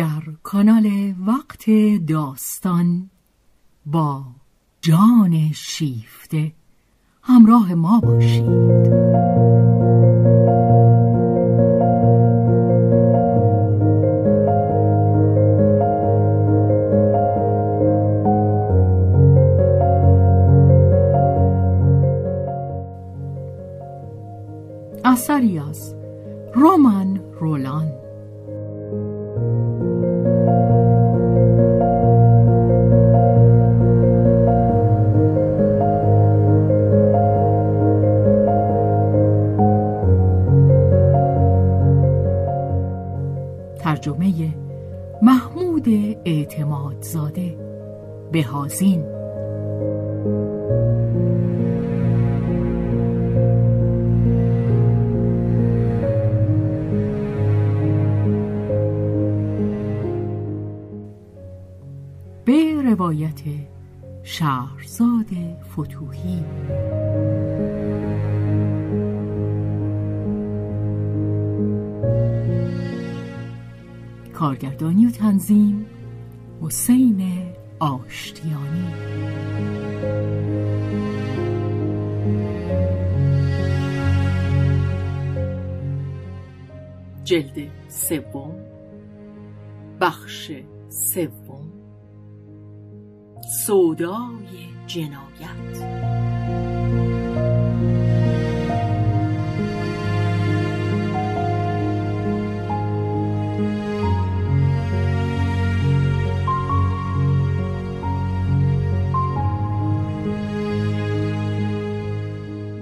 در کانال وقت داستان با جان شیفته همراه ما باشید اثری جلد سوم بخش سوم سودای جنایت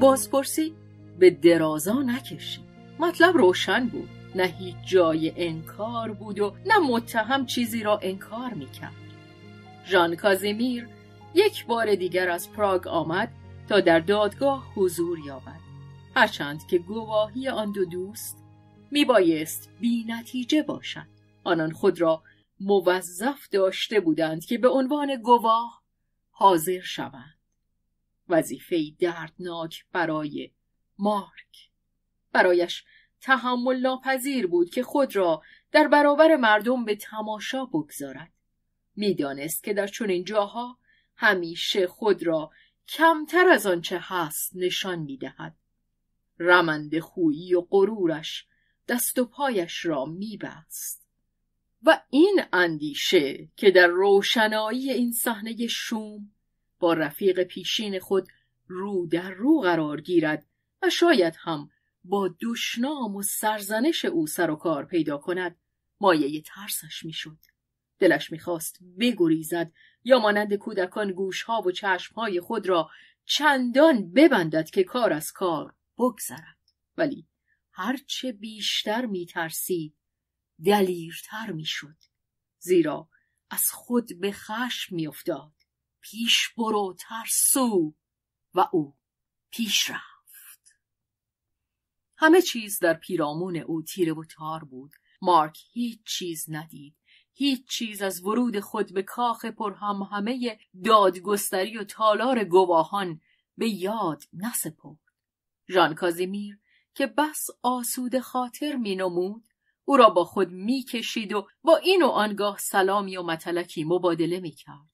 بازپرسی به درازا نکشید مطلب روشن بود نه هیچ جای انکار بود و نه متهم چیزی را انکار میکرد ژان کازیمیر یک بار دیگر از پراگ آمد تا در دادگاه حضور یابد هرچند که گواهی آن دو دوست میبایست بی نتیجه باشد آنان خود را موظف داشته بودند که به عنوان گواه حاضر شوند وظیفه دردناک برای مارک برایش تحمل ناپذیر بود که خود را در برابر مردم به تماشا بگذارد میدانست که در چنین جاها همیشه خود را کمتر از آنچه هست نشان میدهد رمند خویی و غرورش دست و پایش را میبست و این اندیشه که در روشنایی این صحنه شوم با رفیق پیشین خود رو در رو قرار گیرد و شاید هم با دشنام و سرزنش او سر و کار پیدا کند مایه ترسش میشد دلش میخواست بگریزد یا مانند کودکان گوشها و چشمهای خود را چندان ببندد که کار از کار بگذرد ولی هرچه بیشتر میترسید دلیرتر میشد زیرا از خود به خشم میافتاد پیش برو ترسو و او پیش رفت همه چیز در پیرامون او تیره و تار بود مارک هیچ چیز ندید هیچ چیز از ورود خود به کاخ پر هم همه دادگستری و تالار گواهان به یاد نسپرد ژان کازیمیر که بس آسوده خاطر می نمود او را با خود می کشید و با این و آنگاه سلامی و متلکی مبادله می کرد.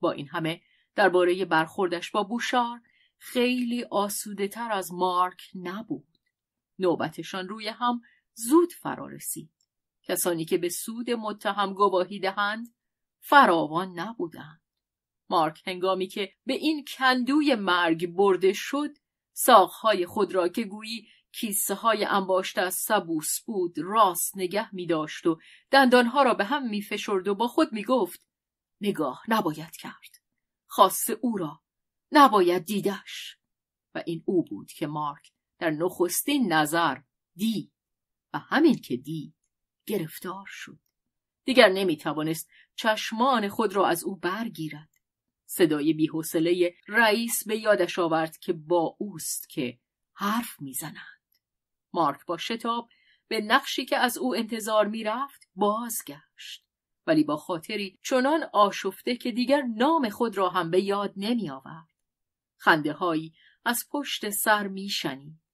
با این همه درباره برخوردش با بوشار خیلی آسوده تر از مارک نبود. نوبتشان روی هم زود فرا رسید کسانی که به سود متهم گواهی دهند فراوان نبودند مارک هنگامی که به این کندوی مرگ برده شد ساخهای خود را که گویی کیسه های انباشته از سبوس بود راست نگه می داشت و دندانها را به هم می و با خود می گفت نگاه نباید کرد خاص او را نباید دیدش و این او بود که مارک در نخستین نظر دی و همین که دید گرفتار شد دیگر نمی توانست چشمان خود را از او برگیرد صدای بیحسله رئیس به یادش آورد که با اوست که حرف میزنند مارک با شتاب به نقشی که از او انتظار میرفت بازگشت ولی با خاطری چنان آشفته که دیگر نام خود را هم به یاد نمی آورد خنده هایی از پشت سر می شنید.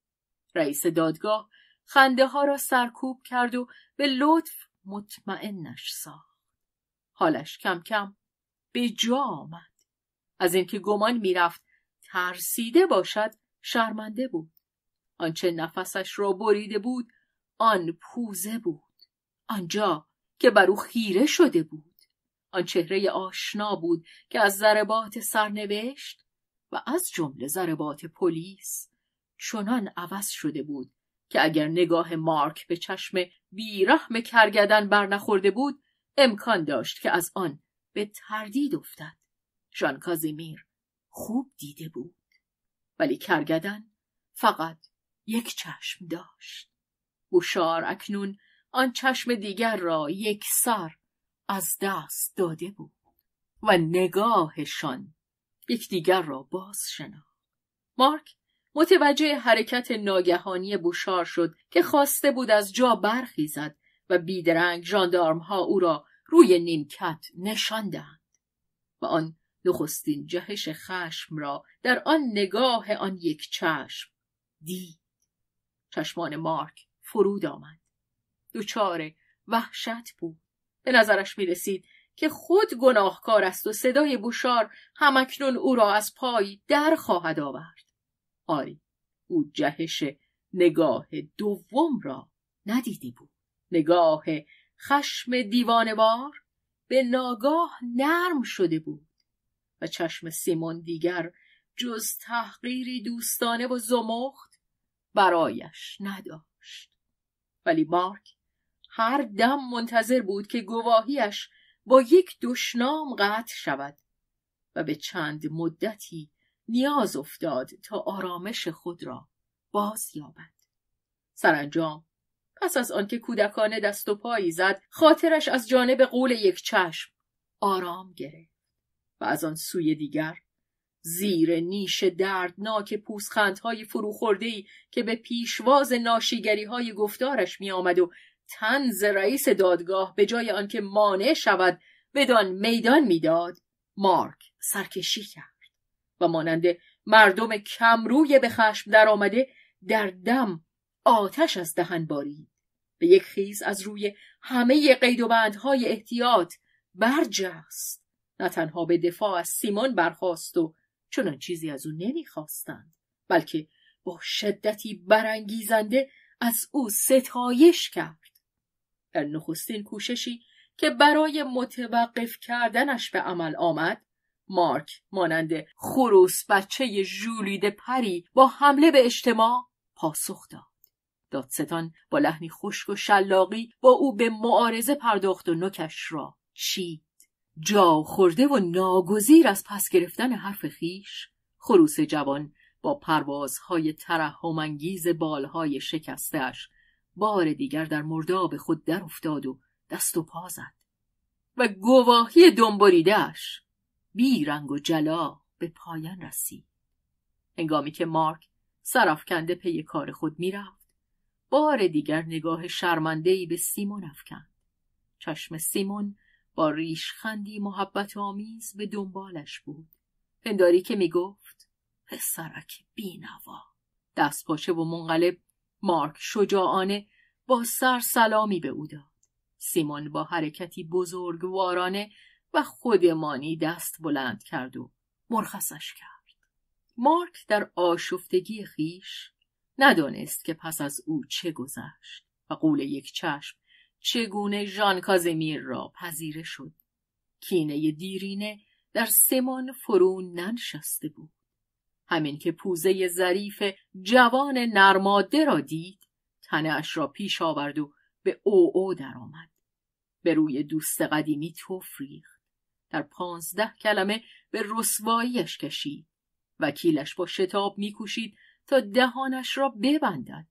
رئیس دادگاه خنده ها را سرکوب کرد و به لطف مطمئنش ساخت. حالش کم کم به جا آمد. از اینکه گمان میرفت ترسیده باشد شرمنده بود. آنچه نفسش را بریده بود آن پوزه بود. آنجا که بر او خیره شده بود. آن چهره آشنا بود که از ضربات سرنوشت و از جمله ضربات پلیس چنان عوض شده بود که اگر نگاه مارک به چشم بیرحم کرگدن برنخورده بود امکان داشت که از آن به تردید افتد ژان کازیمیر خوب دیده بود ولی کرگدن فقط یک چشم داشت بوشار اکنون آن چشم دیگر را یک سر از دست داده بود و نگاهشان یکدیگر را باز شناخت مارک متوجه حرکت ناگهانی بوشار شد که خواسته بود از جا برخیزد و بیدرنگ ها او را روی نیمکت نشاندند و آن نخستین جهش خشم را در آن نگاه آن یک چشم دید چشمان مارک فرود آمد دچار وحشت بود به نظرش می رسید که خود گناهکار است و صدای بوشار همکنون او را از پای در خواهد آورد او جهش نگاه دوم را ندیده بود نگاه خشم دیوانوار به ناگاه نرم شده بود و چشم سیمون دیگر جز تحقیری دوستانه و زمخت برایش نداشت ولی مارک هر دم منتظر بود که گواهیش با یک دشنام قطع شود و به چند مدتی نیاز افتاد تا آرامش خود را باز یابد سرانجام پس از آنکه کودکانه دست و پایی زد خاطرش از جانب قول یک چشم آرام گرفت و از آن سوی دیگر زیر نیش دردناک پوسخندهای فروخوردهای که به پیشواز ناشیگری های گفتارش می آمد و تنز رئیس دادگاه به جای آنکه مانع شود بدان میدان میداد مارک سرکشی کرد و مانند مردم روی به خشم آمده در دم آتش از دهن بارید به یک خیز از روی همه قید و بندهای احتیاط برجست نه تنها به دفاع از سیمون برخواست و چنان چیزی از او نمیخواستند بلکه با شدتی برانگیزنده از او ستایش کرد در نخستین کوششی که برای متوقف کردنش به عمل آمد مارک مانند خروس بچه ژولیده پری با حمله به اجتماع پاسخ داد دادستان با لحنی خشک و شلاقی با او به معارضه پرداخت و نکش را چید جا خورده و ناگزیر از پس گرفتن حرف خیش خروس جوان با پروازهای ترحمانگیز بالهای شکستهاش بار دیگر در مرداب خود در افتاد و دست و پا زد و گواهی دنبریدهاش بی رنگ و جلا به پایان رسید هنگامی که مارک سرافکنده پی کار خود میرفت بار دیگر نگاه شرمندهای به سیمون افکند چشم سیمون با ریشخندی محبت آمیز به دنبالش بود پنداری که می گفت پسرک بینوا دست پاشه و منقلب مارک شجاعانه با سر سلامی به او داد سیمون با حرکتی بزرگوارانه و خودمانی دست بلند کرد و مرخصش کرد. مارک در آشفتگی خیش ندانست که پس از او چه گذشت و قول یک چشم چگونه ژان کازمیر را پذیره شد. کینه دیرینه در سمان فرون ننشسته بود. همین که پوزه ظریف جوان نرماده را دید اش را پیش آورد و به او او درآمد به روی دوست قدیمی توف ریخت در پانزده کلمه به رسواییش کشید وکیلش با شتاب میکوشید تا دهانش را ببندد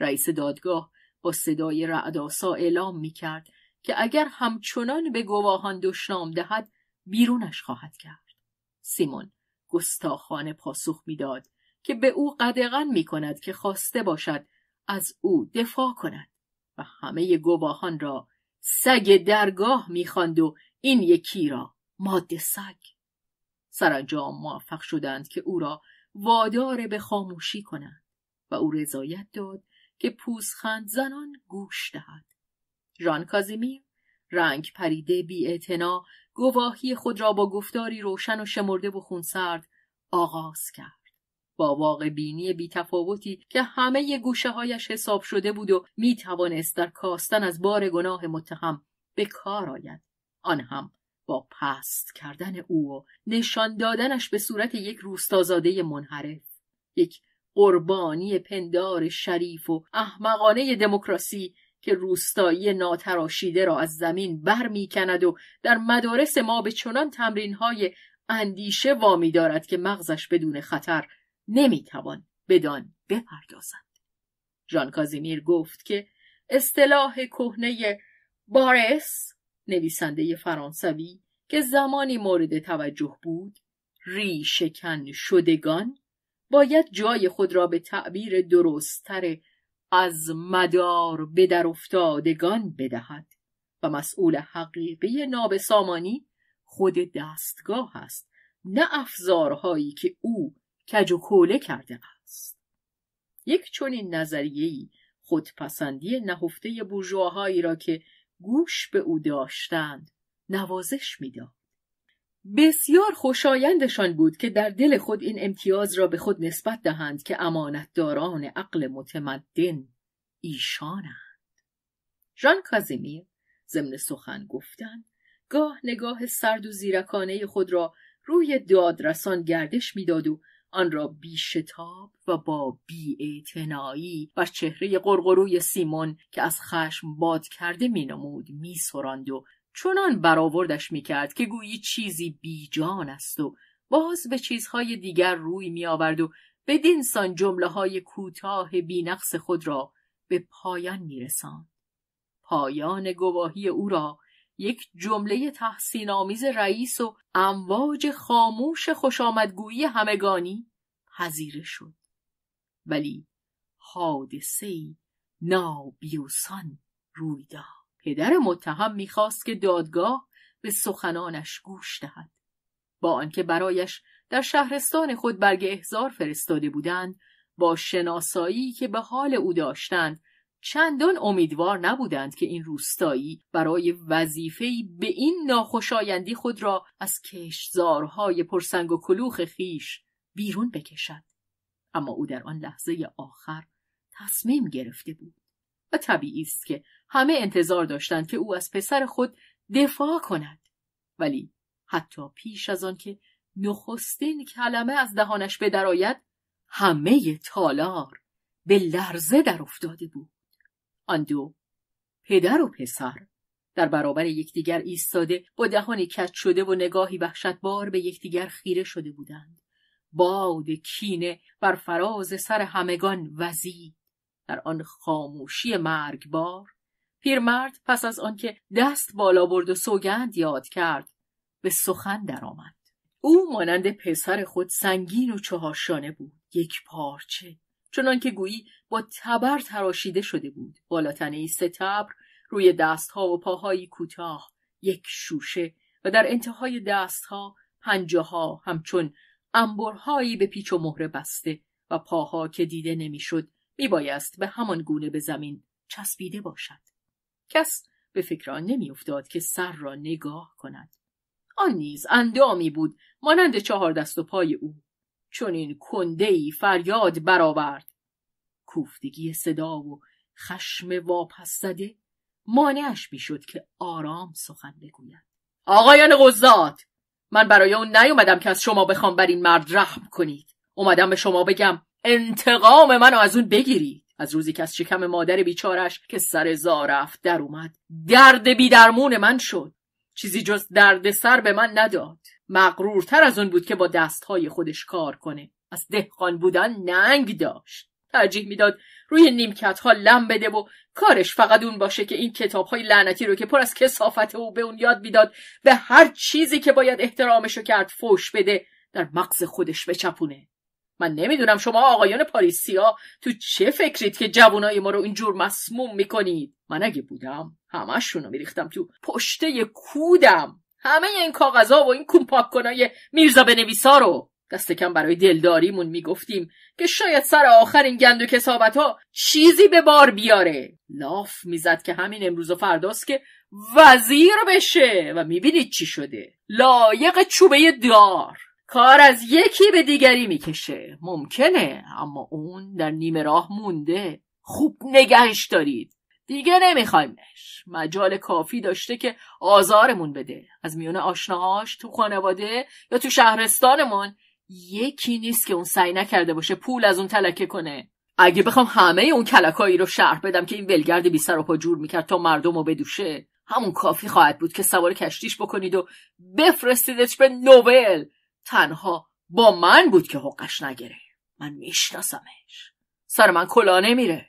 رئیس دادگاه با صدای رعداسا اعلام میکرد که اگر همچنان به گواهان دشنام دهد بیرونش خواهد کرد سیمون گستاخانه پاسخ میداد که به او قدغن می که خواسته باشد از او دفاع کند و همه گواهان را سگ درگاه میخواند و این یکی را ماده سگ سرانجام موفق شدند که او را وادار به خاموشی کنند و او رضایت داد که پوزخند زنان گوش دهد ژان کازیمیر رنگ پریده بی گواهی خود را با گفتاری روشن و شمرده و خونسرد آغاز کرد با واقع بینی بی تفاوتی که همه گوشه هایش حساب شده بود و می توانست در کاستن از بار گناه متهم به کار آید آن هم با پست کردن او و نشان دادنش به صورت یک روستازاده منحرف یک قربانی پندار شریف و احمقانه دموکراسی که روستایی ناتراشیده را از زمین بر می کند و در مدارس ما به چنان تمرین های اندیشه وامی دارد که مغزش بدون خطر نمی توان بدان بپردازد. ژان کازیمیر گفت که اصطلاح کهنه بارس نویسنده فرانسوی که زمانی مورد توجه بود ریشکن شدگان باید جای خود را به تعبیر درستتر از مدار به در افتادگان بدهد و مسئول حقیقی ناب خود دستگاه است نه افزارهایی که او کج و کوله کرده است یک چنین نظریه‌ای خودپسندی نهفته بورژواهایی را که گوش به او داشتند نوازش میداد بسیار خوشایندشان بود که در دل خود این امتیاز را به خود نسبت دهند که امانتداران عقل متمدن ایشانند ژان کازیمیر ضمن سخن گفتن گاه نگاه سرد و زیرکانه خود را روی دادرسان گردش میداد و آن را بی و با بی بر چهره قرقروی سیمون که از خشم باد کرده مینمود میسراند و چنان برآوردش میکرد که گویی چیزی بیجان است و باز به چیزهای دیگر روی می آورد و به سان جمله های کوتاه بینقص خود را به پایان میرساند پایان گواهی او را یک جمله تحسین آمیز رئیس و امواج خاموش خوشامدگویی همگانی پذیره شد ولی حادثه نابیوسان روی داد پدر متهم میخواست که دادگاه به سخنانش گوش دهد با آنکه برایش در شهرستان خود برگ احزار فرستاده بودند با شناسایی که به حال او داشتند چندان امیدوار نبودند که این روستایی برای وظیفه‌ای به این ناخوشایندی خود را از کشزارهای پرسنگ و کلوخ خیش بیرون بکشد اما او در آن لحظه آخر تصمیم گرفته بود و طبیعی است که همه انتظار داشتند که او از پسر خود دفاع کند ولی حتی پیش از آن که نخستین کلمه از دهانش بدرآید همه تالار به لرزه در افتاده بود آن دو پدر و پسر در برابر یکدیگر ایستاده با دهانی کج شده و نگاهی وحشتبار به یکدیگر خیره شده بودند باد کینه بر فراز سر همگان وزید در آن خاموشی مرگبار پیرمرد پس از آنکه دست بالا برد و سوگند یاد کرد به سخن درآمد او مانند پسر خود سنگین و چهارشانه بود یک پارچه چنانکه گویی با تبر تراشیده شده بود ای ستبر روی دستها و پاهایی کوتاه یک شوشه و در انتهای دستها پنجه ها همچون انبرهایی به پیچ و مهره بسته و پاها که دیده نمیشد میبایست به همان گونه به زمین چسبیده باشد کس به فکر آن نمیافتاد که سر را نگاه کند آن نیز اندامی بود مانند چهار دست و پای او چون این کندهای فریاد برآورد کوفتگی صدا و خشم واپس زده مانعش میشد که آرام سخن بگوید آقایان قضات من برای اون نیومدم که از شما بخوام بر این مرد رحم کنید اومدم به شما بگم انتقام منو از اون بگیرید از روزی که از شکم مادر بیچارش که سر زا رفت در اومد درد بیدرمون من شد چیزی جز درد سر به من نداد مغرورتر از اون بود که با دستهای خودش کار کنه از دهقان بودن ننگ داشت ترجیح میداد روی نیمکت ها لم بده و کارش فقط اون باشه که این کتاب های لعنتی رو که پر از کسافت او به اون یاد میداد به هر چیزی که باید احترامش کرد فوش بده در مغز خودش بچپونه من نمیدونم شما آقایان پاریسیا تو چه فکرید که جوانای ما رو اینجور مسموم میکنید من اگه بودم همشون رو میریختم تو پشته کودم همه این کاغذا و این کومپاک کنای میرزا بنویسا رو دست کم برای دلداریمون میگفتیم که شاید سر آخر این گند و کسابت ها چیزی به بار بیاره لاف میزد که همین امروز و فرداست که وزیر بشه و میبینید چی شده لایق چوبه دار کار از یکی به دیگری میکشه ممکنه اما اون در نیمه راه مونده خوب نگهش دارید دیگه نمیخوایمش مجال کافی داشته که آزارمون بده از میون آشناهاش تو خانواده یا تو شهرستانمون یکی نیست که اون سعی نکرده باشه پول از اون تلکه کنه اگه بخوام همه اون کلکایی رو شهر بدم که این ولگرد بی سر و پا جور میکرد تا مردم رو بدوشه همون کافی خواهد بود که سوار کشتیش بکنید و بفرستیدش به نوبل تنها با من بود که حقش نگره. من میشناسمش سر من کلا نمیره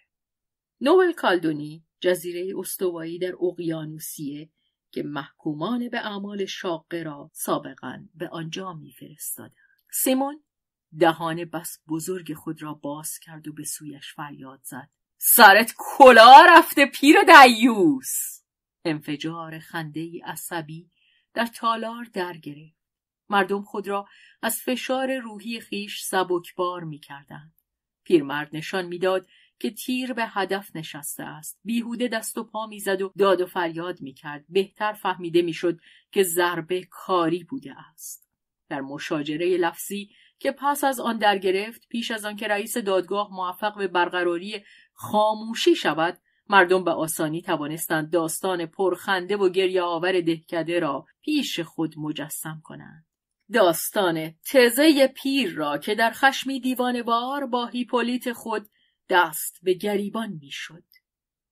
نوبل کالدونی جزیره استوایی در اقیانوسیه که محکومان به اعمال شاقه را سابقا به آنجا میفرستادند سیمون دهان بس بزرگ خود را باز کرد و به سویش فریاد زد سرت کلا رفته پیر دیوس انفجار خنده ای عصبی در تالار درگره. مردم خود را از فشار روحی خیش سبکبار میکردند پیرمرد نشان میداد که تیر به هدف نشسته است بیهوده دست و پا میزد و داد و فریاد میکرد بهتر فهمیده میشد که ضربه کاری بوده است در مشاجره لفظی که پس از آن درگرفت پیش از که رئیس دادگاه موفق به برقراری خاموشی شود مردم به آسانی توانستند داستان پرخنده و گریه آور دهکده را پیش خود مجسم کنند داستان تزه پیر را که در خشمی دیوانوار با هیپولیت خود دست به گریبان میشد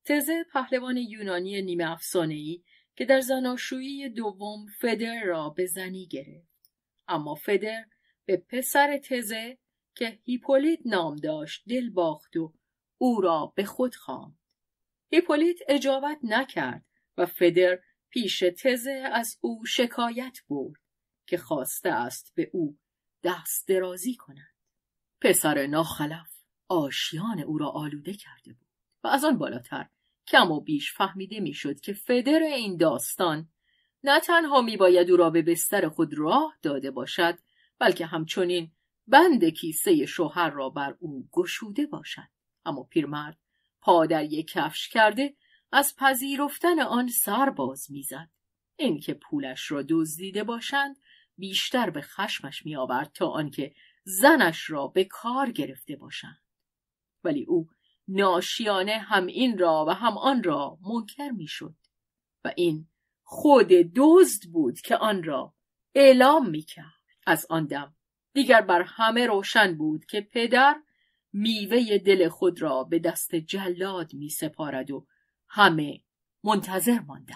تزه پهلوان یونانی نیمه ای که در زناشویی دوم فدر را به زنی گرفت اما فدر به پسر تزه که هیپولیت نام داشت دل باخت و او را به خود خواند هیپولیت اجابت نکرد و فدر پیش تزه از او شکایت برد که خواسته است به او دست درازی کند پسر ناخلف آشیان او را آلوده کرده بود و از آن بالاتر کم و بیش فهمیده میشد که فدر این داستان نه تنها میباید او را به بستر خود راه داده باشد بلکه همچنین بند کیسه شوهر را بر او گشوده باشد اما پیرمرد پا در یک کفش کرده از پذیرفتن آن سر باز میزد اینکه پولش را دزدیده باشند بیشتر به خشمش آورد تا آنکه زنش را به کار گرفته باشند ولی او ناشیانه هم این را و هم آن را منکر میشد و این خود دزد بود که آن را اعلام میکرد از آن دم دیگر بر همه روشن بود که پدر میوه دل خود را به دست جلاد می سپارد و همه منتظر ماندند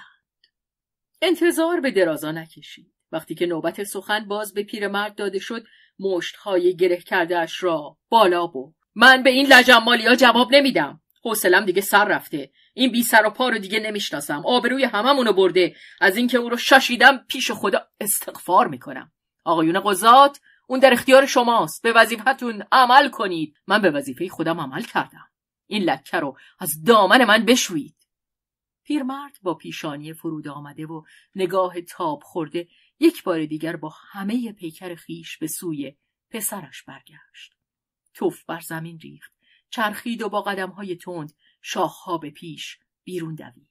انتظار به درازا نکشید وقتی که نوبت سخن باز به پیرمرد داده شد مشتهای گره کردهاش را بالا برد من به این مالی ها جواب نمیدم حوصلم دیگه سر رفته این بی سر و پا رو دیگه نمیشناسم آبروی رو برده از اینکه او رو ششیدم پیش خدا استغفار میکنم آقایون قضات اون در اختیار شماست به وظیفتون عمل کنید من به وظیفه خودم عمل کردم این لکه رو از دامن من بشویید پیرمرد با پیشانی فرود آمده و نگاه تاب خورده یک بار دیگر با همه پیکر خیش به سوی پسرش برگشت توف بر زمین ریخت چرخید و با های تند شاخها به پیش بیرون دوید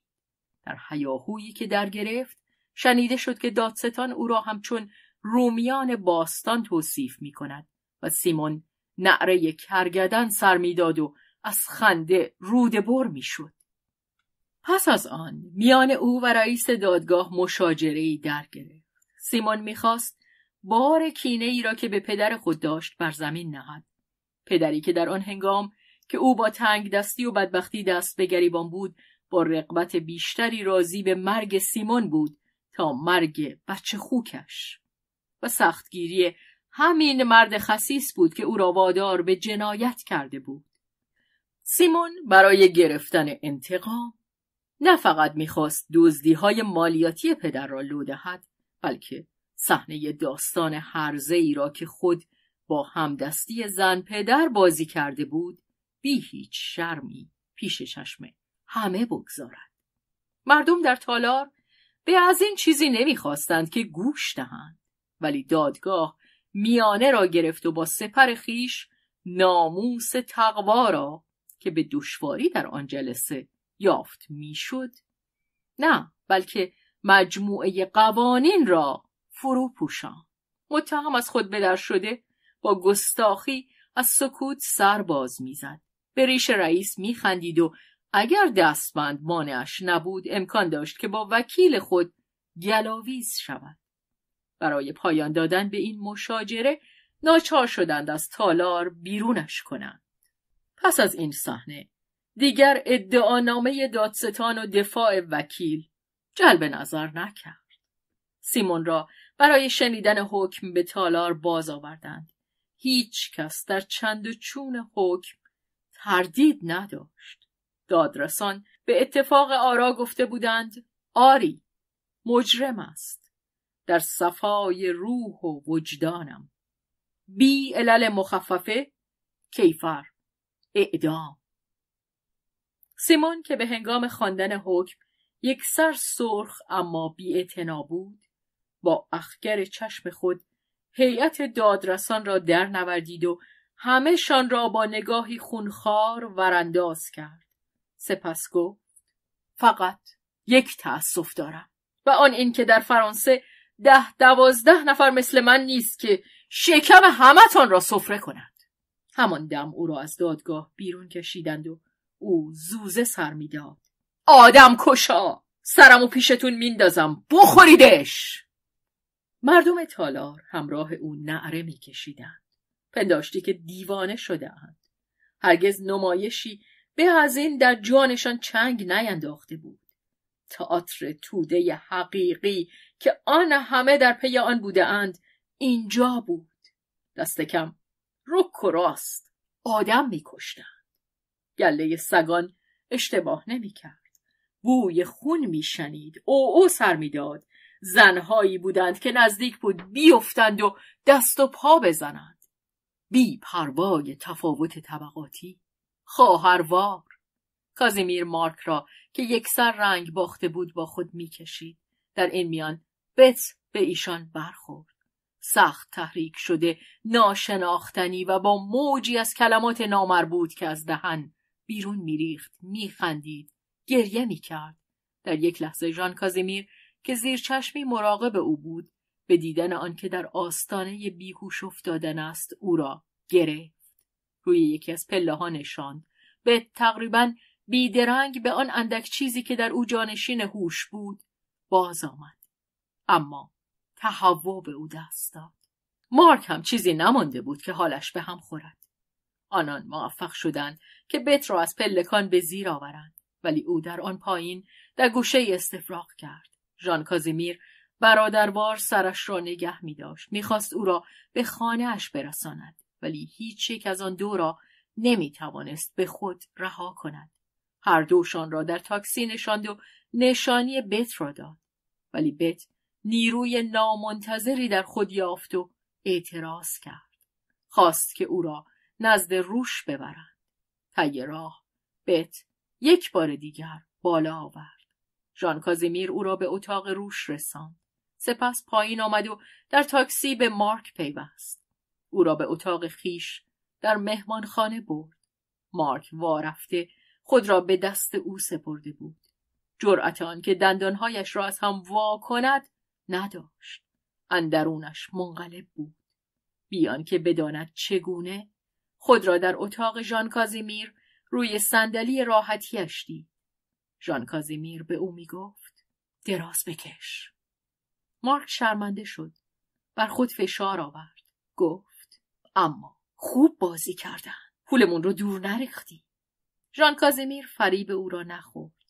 در حیاهویی که در گرفت شنیده شد که دادستان او را همچون رومیان باستان توصیف می کند و سیمون نعره کرگدن سر میداد و از خنده رود بر میشد. پس از آن میان او و رئیس دادگاه مشاجره ای در گرفت. سیمون میخواست بار کینه ای را که به پدر خود داشت بر زمین نهد پدری که در آن هنگام که او با تنگ دستی و بدبختی دست به گریبان بود با رقبت بیشتری راضی به مرگ سیمون بود تا مرگ بچه خوکش و سختگیری همین مرد خصیص بود که او را وادار به جنایت کرده بود سیمون برای گرفتن انتقام نه فقط میخواست دزدی های مالیاتی پدر را لو دهد بلکه صحنه داستان هرزه ای را که خود با همدستی زن پدر بازی کرده بود بی هیچ شرمی پیش چشم همه بگذارد مردم در تالار به از این چیزی نمیخواستند که گوش دهند ولی دادگاه میانه را گرفت و با سپر خیش ناموس تقوا را که به دشواری در آن جلسه یافت میشد نه بلکه مجموعه قوانین را فرو پوشان متهم از خود بدر شده با گستاخی از سکوت سر باز میزد به ریش رئیس میخندید و اگر دستبند مانعش نبود امکان داشت که با وکیل خود گلاویز شود برای پایان دادن به این مشاجره ناچار شدند از تالار بیرونش کنند پس از این صحنه دیگر ادعانامه دادستان و دفاع وکیل جلب نظر نکرد سیمون را برای شنیدن حکم به تالار باز آوردند هیچ کس در چند و چون حکم تردید نداشت. دادرسان به اتفاق آرا گفته بودند آری مجرم است در صفای روح و وجدانم بی علل مخففه کیفر اعدام سیمون که به هنگام خواندن حکم یک سر سرخ اما بی بود با اخگر چشم خود هیئت دادرسان را در درنوردید و همه شان را با نگاهی خونخوار ورانداز کرد سپس گفت فقط یک تأسف دارم و آن اینکه در فرانسه ده دوازده نفر مثل من نیست که شکم همتان را سفره کنند همان دم او را از دادگاه بیرون کشیدند و او زوزه سر میداد آدم کشا سرمو پیشتون میندازم بخوریدش مردم تالار همراه او نعره میکشیدند پنداشتی که دیوانه شدهاند هرگز نمایشی به از این در جانشان چنگ نینداخته بود تئاتر توده حقیقی که آن همه در پی آن بودهاند اینجا بود دست کم رک و راست آدم میکشتند گله سگان اشتباه نمیکرد بوی خون میشنید او او سر میداد زنهایی بودند که نزدیک بود بیفتند و دست و پا بزنند بی پروای تفاوت طبقاتی خواهروار کازیمیر مارک را که یک سر رنگ باخته بود با خود میکشید در این میان بت به ایشان برخورد سخت تحریک شده ناشناختنی و با موجی از کلمات نامربوط که از دهن بیرون میریخت میخندید گریه میکرد در یک لحظه ژان کازیمیر که زیر چشمی مراقب او بود به دیدن آنکه در آستانه بیهوش افتادن است او را گرفت روی یکی از پله ها نشاند به تقریبا بیدرنگ به آن اندک چیزی که در او جانشین هوش بود باز آمد اما تهوع به او دست داد مارک هم چیزی نمانده بود که حالش به هم خورد آنان موفق شدند که بت را از پلکان به زیر آورند ولی او در آن پایین در گوشه استفراغ کرد ژان کازیمیر برادروار سرش را نگه می داشت. میخواست او را به خانهاش برساند ولی هیچ یک از آن دو را نمی توانست به خود رها کند. هر دوشان را در تاکسی نشاند و نشانی بت را داد. ولی بت نیروی نامنتظری در خود یافت و اعتراض کرد. خواست که او را نزد روش ببرند. طی راه بت یک بار دیگر بالا آورد. ژان کازیمیر او را به اتاق روش رساند سپس پایین آمد و در تاکسی به مارک پیوست او را به اتاق خیش در مهمانخانه برد مارک وارفته خود را به دست او سپرده بود جرأت آن که دندانهایش را از هم وا کند نداشت اندرونش منقلب بود بیان که بداند چگونه خود را در اتاق ژان کازیمیر روی صندلی راحتیش دید ژان کازیمیر به او میگفت دراز بکش مارک شرمنده شد بر خود فشار آورد گفت اما خوب بازی کردن پولمون رو دور نریختی ژان کازیمیر فریب او را نخورد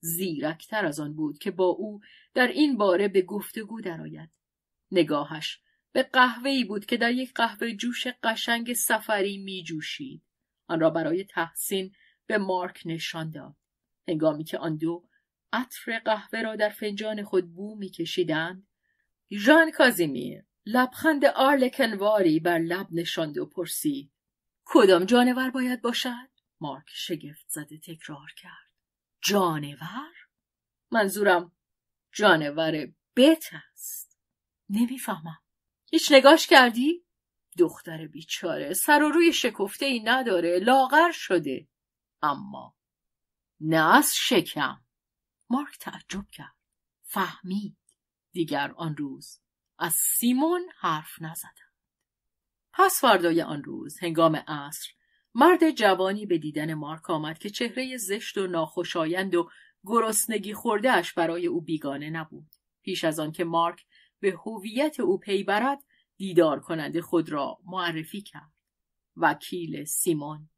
زیرکتر از آن بود که با او در این باره به گفتگو درآید نگاهش به قهوه‌ای بود که در یک قهوه جوش قشنگ سفری می جوشید. آن را برای تحسین به مارک نشان داد. هنگامی که آن دو عطر قهوه را در فنجان خود بو میکشیدند ژان کازیمی لبخند آرلکنواری بر لب نشاند و پرسید کدام جانور باید باشد مارک شگفت زده تکرار کرد جانور منظورم جانور بت است نمیفهمم هیچ نگاش کردی دختر بیچاره سر و روی شکفته ای نداره لاغر شده اما نه از شکم مارک تعجب کرد فهمید دیگر آن روز از سیمون حرف نزدند پس فردای آن روز هنگام عصر مرد جوانی به دیدن مارک آمد که چهره زشت و ناخوشایند و گرسنگی خوردهاش برای او بیگانه نبود پیش از آنکه مارک به هویت او پیبرد دیدار کننده خود را معرفی کرد وکیل سیمون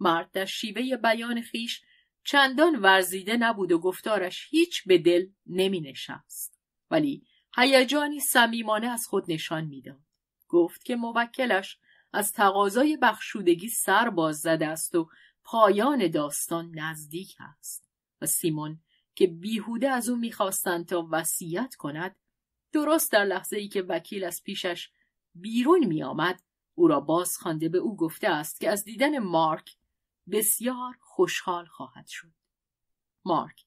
مرد در شیوه بیان خیش چندان ورزیده نبود و گفتارش هیچ به دل نمی نشست. ولی هیجانی صمیمانه از خود نشان میداد. گفت که موکلش از تقاضای بخشودگی سر باز زده است و پایان داستان نزدیک است و سیمون که بیهوده از او میخواستند تا وصیت کند درست در لحظه ای که وکیل از پیشش بیرون میآمد او را باز خوانده به او گفته است که از دیدن مارک بسیار خوشحال خواهد شد مارک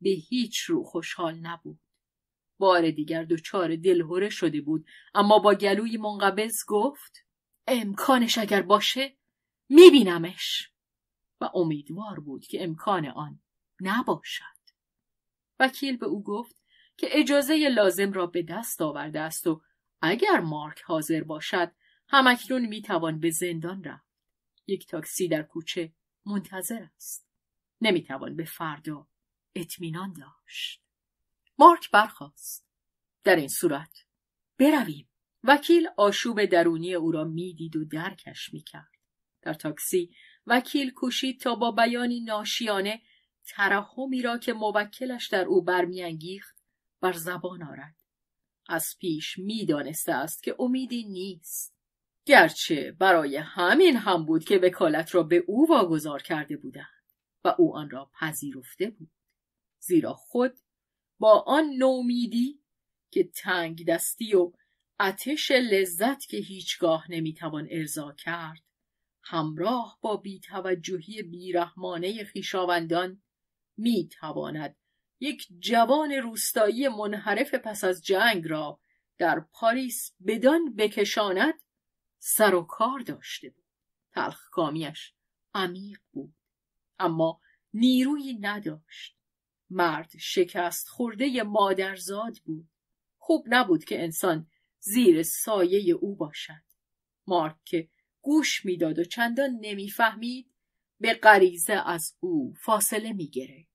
به هیچ رو خوشحال نبود بار دیگر دچار دلهوره شده بود اما با گلوی منقبض گفت امکانش اگر باشه میبینمش و امیدوار بود که امکان آن نباشد وکیل به او گفت که اجازه لازم را به دست آورده است و اگر مارک حاضر باشد همکنون میتوان به زندان رفت یک تاکسی در کوچه منتظر است نمیتوان به فردا اطمینان داشت مارک برخاست در این صورت برویم وکیل آشوب درونی او را میدید و درکش میکرد در تاکسی وکیل کوشید تا با بیانی ناشیانه ترحمی را که موکلش در او برمیانگیخت بر زبان آرد از پیش میدانسته است که امیدی نیست گرچه برای همین هم بود که وکالت را به او واگذار کرده بودند و او آن را پذیرفته بود زیرا خود با آن نومیدی که تنگ دستی و آتش لذت که هیچگاه نمیتوان ارضا کرد همراه با بیتوجهی بیرحمانه خویشاوندان میتواند یک جوان روستایی منحرف پس از جنگ را در پاریس بدان بکشاند سر و کار داشته بود کامیش عمیق بود اما نیرویی نداشت مرد شکست خورده مادرزاد بود خوب نبود که انسان زیر سایه او باشد مارک که گوش میداد و چندان نمیفهمید به غریزه از او فاصله میگرفت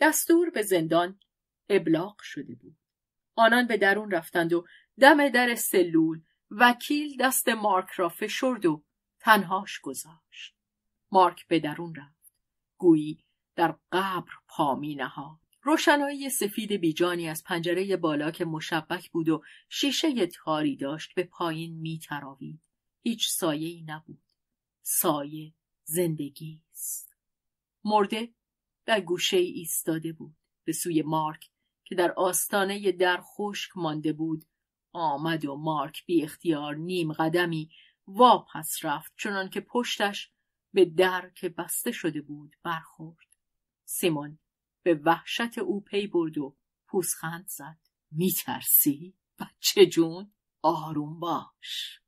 دستور به زندان ابلاغ شده بود آنان به درون رفتند و دم در سلول وکیل دست مارک را فشرد و تنهاش گذاشت. مارک به درون رفت. گویی در قبر پا می نهاد. روشنایی سفید بیجانی از پنجره بالا که مشبک بود و شیشه تاری داشت به پایین می تراوید. هیچ سایه ای نبود. سایه زندگی است. مرده در گوشه ایستاده بود. به سوی مارک که در آستانه در خشک مانده بود آمد و مارک بی اختیار نیم قدمی واپس رفت چنان که پشتش به در که بسته شده بود برخورد. سیمون به وحشت او پی برد و پوسخند زد. میترسی؟ بچه جون؟ آروم باش.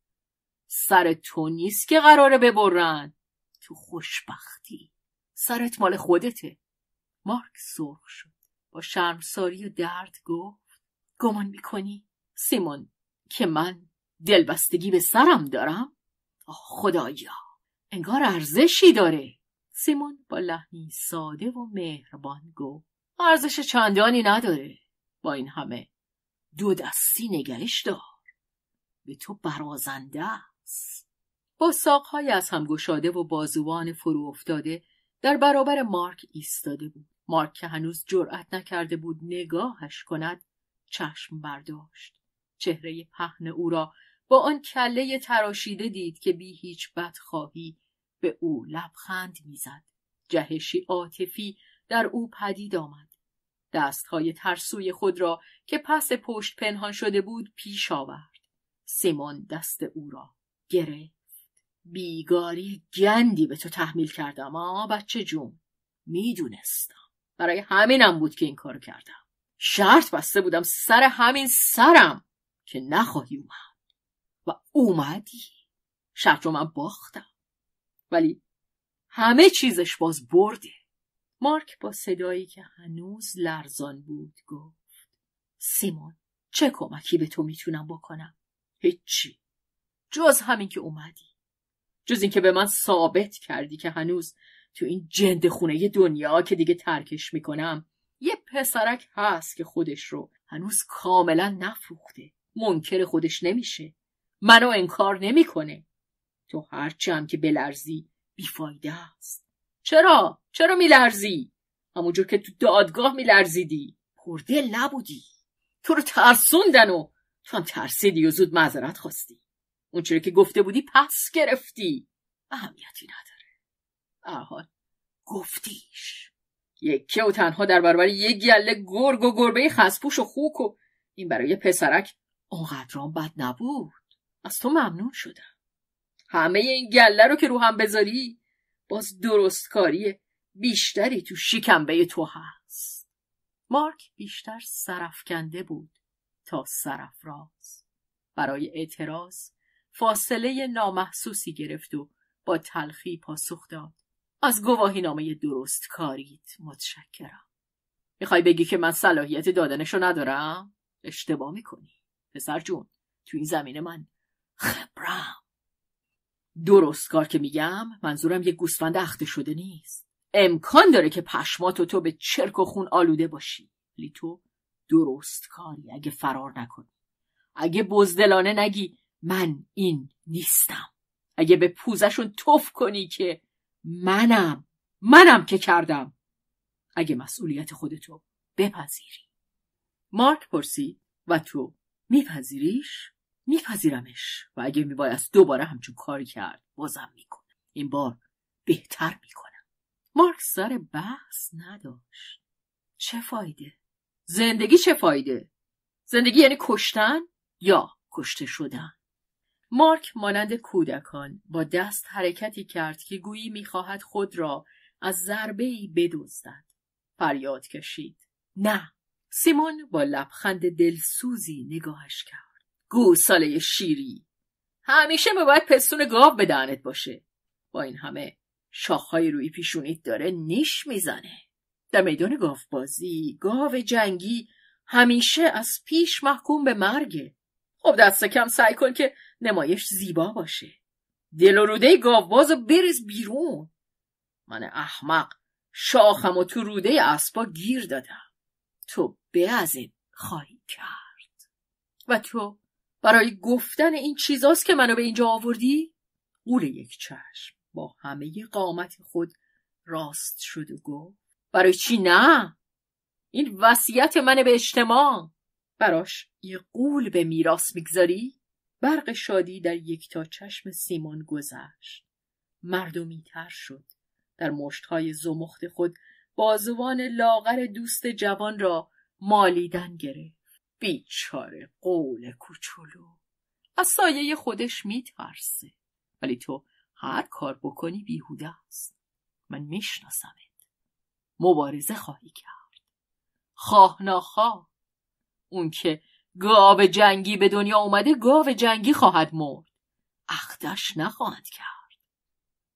سر تو نیست که قراره ببرن. تو خوشبختی. سرت مال خودته. مارک سرخ شد. با شرمساری و درد گفت گمان میکنی سیمون که من دلبستگی به سرم دارم خدایا انگار ارزشی داره سیمون با لحنی ساده و مهربان گفت ارزش چندانی نداره با این همه دو دستی نگهش دار به تو برازنده است با ساقهای از هم گشاده و بازوان فرو افتاده در برابر مارک ایستاده بود مارک که هنوز جرأت نکرده بود نگاهش کند چشم برداشت چهره پهن او را با آن کله تراشیده دید که بی هیچ بدخواهی به او لبخند میزد جهشی عاطفی در او پدید آمد دستهای ترسوی خود را که پس پشت پنهان شده بود پیش آورد سیمون دست او را گرفت بیگاری گندی به تو تحمیل کردم آ بچه جون میدونستم برای همینم بود که این کار کردم شرط بسته بودم سر همین سرم که نخواهی اومد و اومدی رو من باختم ولی همه چیزش باز برده مارک با صدایی که هنوز لرزان بود گفت سیمون چه کمکی به تو میتونم بکنم هیچی جز همین که اومدی جز اینکه به من ثابت کردی که هنوز تو این جند خونه دنیا که دیگه ترکش میکنم یه پسرک هست که خودش رو هنوز کاملا نفروخته منکر خودش نمیشه منو انکار نمیکنه تو هرچی هم که بلرزی بیفایده است چرا چرا میلرزی همونجور که تو دادگاه میلرزیدی پرده نبودی تو رو ترسوندن و تو هم ترسیدی و زود معذرت خواستی اون چرا که گفته بودی پس گرفتی اهمیتی نداره حال گفتیش یکی و تنها در برابر یک گله گرگ و گربه خسپوش و خوک و این برای پسرک اونقدرام بد نبود از تو ممنون شدم همه این گله رو که رو هم بذاری باز درستکاری بیشتری تو شکمبه تو هست مارک بیشتر سرفکنده بود تا سرفراز برای اعتراض فاصله نامحسوسی گرفت و با تلخی پاسخ داد از گواهی نامه درست متشکرم میخوای بگی که من صلاحیت دادنشو ندارم؟ اشتباه میکنی پسر جون تو این زمینه من خبرم درست کار که میگم منظورم یه گوسفند اخته شده نیست امکان داره که پشمات و تو به چرک و خون آلوده باشی ولی تو درست کاری اگه فرار نکنی اگه بزدلانه نگی من این نیستم اگه به پوزشون توف کنی که منم منم که کردم اگه مسئولیت خودتو بپذیری مارک پرسید و تو میپذیریش میپذیرمش و اگه میبایست دوباره همچون کاری کرد بازم میکنم این بار بهتر میکنم مارک سر بحث نداشت چه فایده زندگی چه فایده زندگی یعنی کشتن یا کشته شدن مارک مانند کودکان با دست حرکتی کرد که گویی میخواهد خود را از ضربه ای بدزدد فریاد کشید نه سیمون با لبخند دلسوزی نگاهش کرد گو ساله شیری همیشه به باید پستون گاو به باشه با این همه شاخهای روی پیشونیت داره نیش میزنه در میدان گاوبازی گاو جنگی همیشه از پیش محکوم به مرگه خب دست کم سعی کن که نمایش زیبا باشه دل و روده گاوباز و بریز بیرون من احمق شاخم و تو روده اسبا گیر دادم تو به از خواهی کرد و تو برای گفتن این چیزاست که منو به اینجا آوردی؟ قول یک چشم با همه قامت خود راست شد و گفت برای چی نه؟ این وصیت من به اجتماع براش یه قول به میراث میگذاری؟ برق شادی در یک تا چشم سیمان گذشت مردمی تر شد در مشتهای زمخت خود بازوان لاغر دوست جوان را مالیدن گرفت بیچاره قول کوچولو از سایه خودش میترسه ولی تو هر کار بکنی بیهوده است من میشناسمت مبارزه خواهی کرد خواه ناخواه اون که گاو جنگی به دنیا اومده گاو جنگی خواهد مرد اختش نخواهد کرد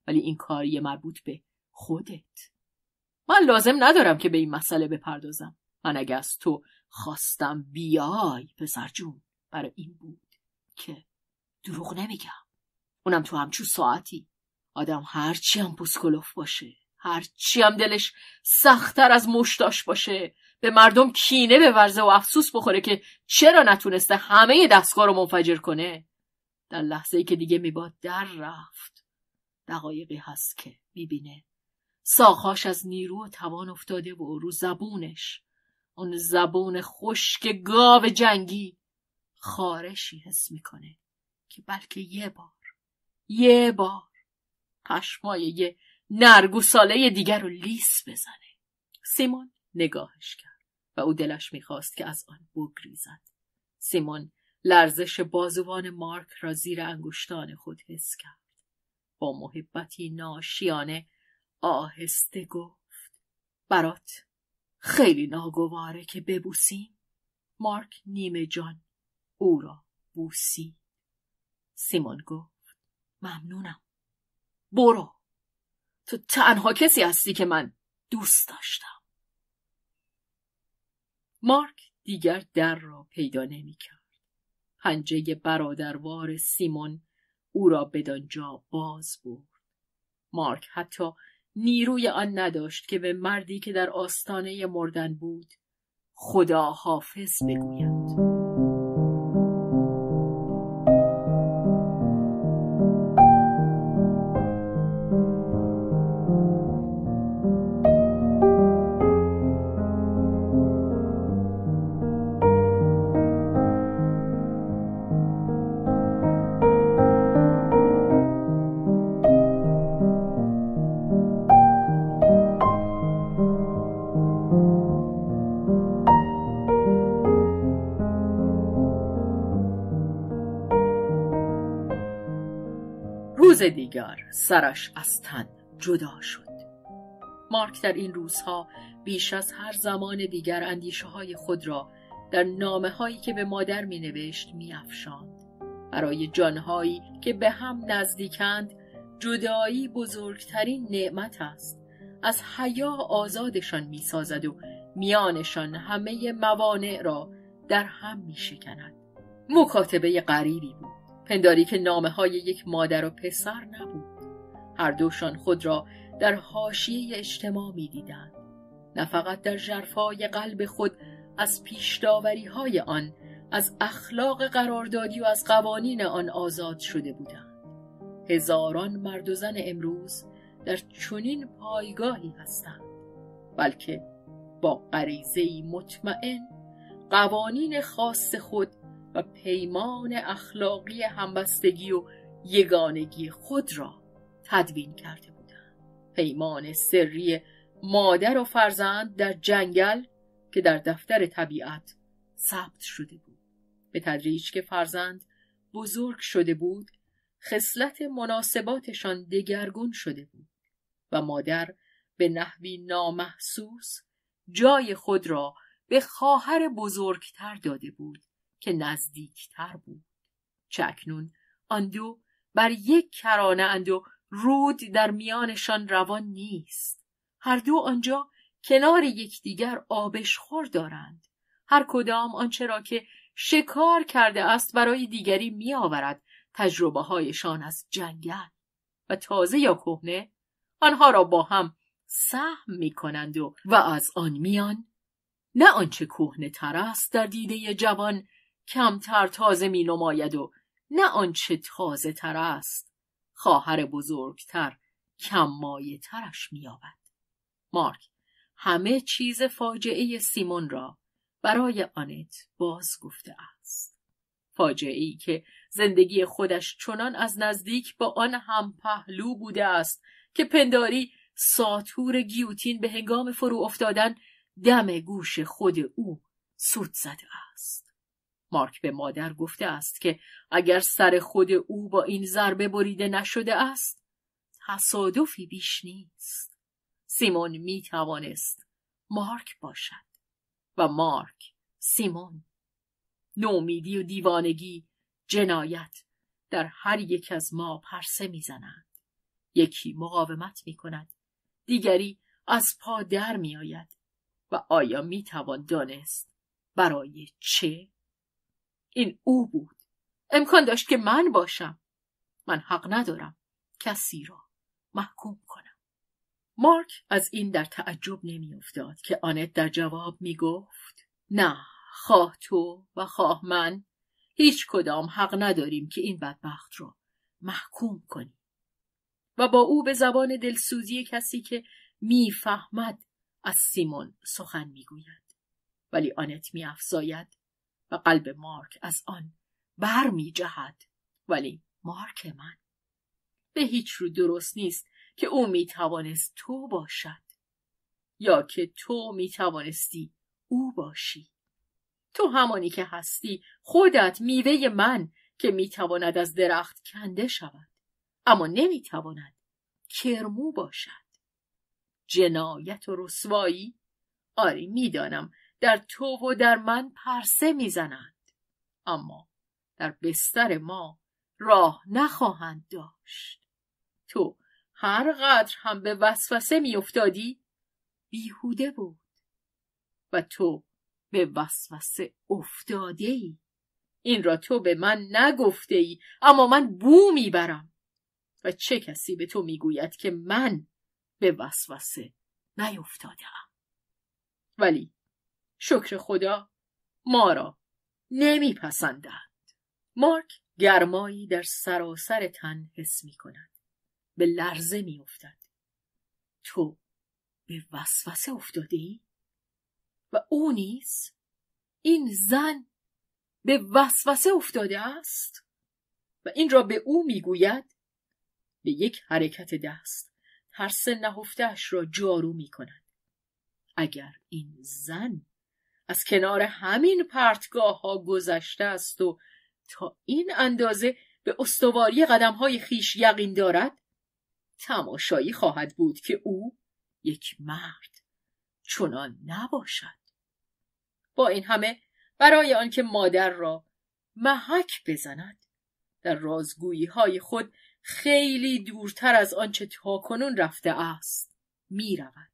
ولی این کاری مربوط به خودت من لازم ندارم که به این مسئله بپردازم من اگه از تو خواستم بیای پسر جون برای این بود که دروغ نمیگم اونم تو همچو ساعتی آدم هرچی هم پوسکلوف باشه هرچی هم دلش سختتر از مشتاش باشه به مردم کینه به ورزه و افسوس بخوره که چرا نتونسته همه دستگاه رو منفجر کنه در لحظه ای که دیگه میباد در رفت دقایقی هست که میبینه ساخاش از نیرو و توان افتاده و رو زبونش اون زبون خشک گاو جنگی خارشی حس میکنه که بلکه یه بار یه بار پشمای یه نرگوساله دیگر رو لیس بزنه سیمون نگاهش کرد و او دلش میخواست که از آن بگریزد سیمون لرزش بازوان مارک را زیر انگشتان خود حس کرد با محبتی ناشیانه آهسته گفت برات خیلی ناگواره که ببوسیم مارک نیمه جان او را بوسی سیمون گفت ممنونم برو تو تنها کسی هستی که من دوست داشتم مارک دیگر در را پیدا نمیکرد پنجه برادروار سیمون او را بدانجا باز برد مارک حتی نیروی آن نداشت که به مردی که در آستانه مردن بود خدا حافظ بگوید سرش از تن جدا شد مارک در این روزها بیش از هر زمان دیگر اندیشه های خود را در نامه هایی که به مادر می نوشت می افشاند. برای جانهایی که به هم نزدیکند جدایی بزرگترین نعمت است از حیا آزادشان می سازد و میانشان همه موانع را در هم می مکاتبه غریبی بود پنداری که نامه های یک مادر و پسر نبود هر دوشان خود را در حاشیه اجتماع می دیدن. نه فقط در جرفای قلب خود از پیش های آن از اخلاق قراردادی و از قوانین آن آزاد شده بودند هزاران مرد و زن امروز در چنین پایگاهی هستند بلکه با غریزهای مطمئن قوانین خاص خود و پیمان اخلاقی همبستگی و یگانگی خود را تدوین کرده بودند پیمان سری مادر و فرزند در جنگل که در دفتر طبیعت ثبت شده بود به تدریج که فرزند بزرگ شده بود خصلت مناسباتشان دگرگون شده بود و مادر به نحوی نامحسوس جای خود را به خواهر بزرگتر داده بود که نزدیکتر بود چکنون آن دو بر یک کرانه اند و رود در میانشان روان نیست هر دو آنجا کنار یکدیگر آبشخور دارند هر کدام آنچه را که شکار کرده است برای دیگری آورد تجربه هایشان از جنگل و تازه یا کهنه آنها را با هم سهم می کنند و, و از آن میان نه آنچه کهنه تر است در دیده جوان کمتر تازه می نماید و نه آنچه تازه تر است خواهر بزرگتر کم مایه ترش می آبد. مارک همه چیز فاجعه سیمون را برای آنت باز گفته است. فاجعه ای که زندگی خودش چنان از نزدیک با آن هم پهلو بوده است که پنداری ساتور گیوتین به هنگام فرو افتادن دم گوش خود او سود زده است. مارک به مادر گفته است که اگر سر خود او با این ضربه بریده نشده است تصادفی بیش نیست سیمون می توانست مارک باشد و مارک سیمون نومیدی و دیوانگی جنایت در هر یک از ما پرسه میزنند یکی مقاومت می کند دیگری از پا در می آید و آیا می توان دانست برای چه؟ این او بود امکان داشت که من باشم من حق ندارم کسی را محکوم کنم مارک از این در تعجب نمیافتاد که آنت در جواب می گفت نه خواه تو و خواه من هیچ کدام حق نداریم که این بدبخت را محکوم کنیم و با او به زبان دلسوزی کسی که میفهمد از سیمون سخن میگوید ولی آنت میافزاید و قلب مارک از آن بر می جهد. ولی مارک من به هیچ رو درست نیست که او می توانست تو باشد یا که تو می توانستی او باشی تو همانی که هستی خودت میوه من که میتواند از درخت کنده شود اما نمیتواند کرمو باشد جنایت و رسوایی آری میدانم در تو و در من پرسه میزنند اما در بستر ما راه نخواهند داشت تو هر قدر هم به وسوسه میافتادی بیهوده بود و تو به وسوسه افتاده ای این را تو به من نگفته ای اما من بو میبرم و چه کسی به تو میگوید که من به وسوسه نیفتادم ولی شکر خدا ما را نمیپسندند مارک گرمایی در سراسر تن حس می کند. به لرزه می افتد. تو به وسوسه افتاده ای؟ و او نیز این زن به وسوسه افتاده است و این را به او میگوید به یک حرکت دست ترس نهفتهاش را جارو می کند. اگر این زن از کنار همین پرتگاه ها گذشته است و تا این اندازه به استواری قدم های خیش یقین دارد تماشایی خواهد بود که او یک مرد چنان نباشد با این همه برای آنکه مادر را محک بزند در رازگویی های خود خیلی دورتر از آنچه تاکنون رفته است میرود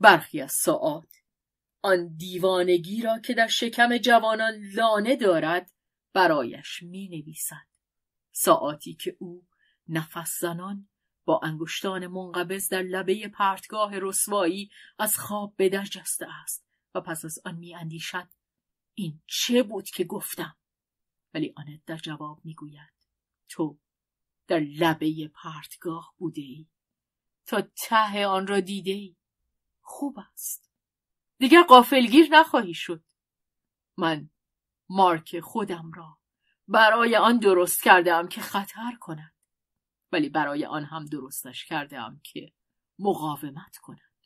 برخی از ساعات آن دیوانگی را که در شکم جوانان لانه دارد برایش می نویسد. ساعتی که او نفس زنان با انگشتان منقبض در لبه پرتگاه رسوایی از خواب بدر جسته است و پس از آن اندیشد این چه بود که گفتم ولی آنت در جواب گوید تو در لبه پرتگاه بوده ای تا ته آن را دیده ای خوب است دیگر قافلگیر نخواهی شد من مارک خودم را برای آن درست کردم که خطر کند ولی برای آن هم درستش کردم که مقاومت کند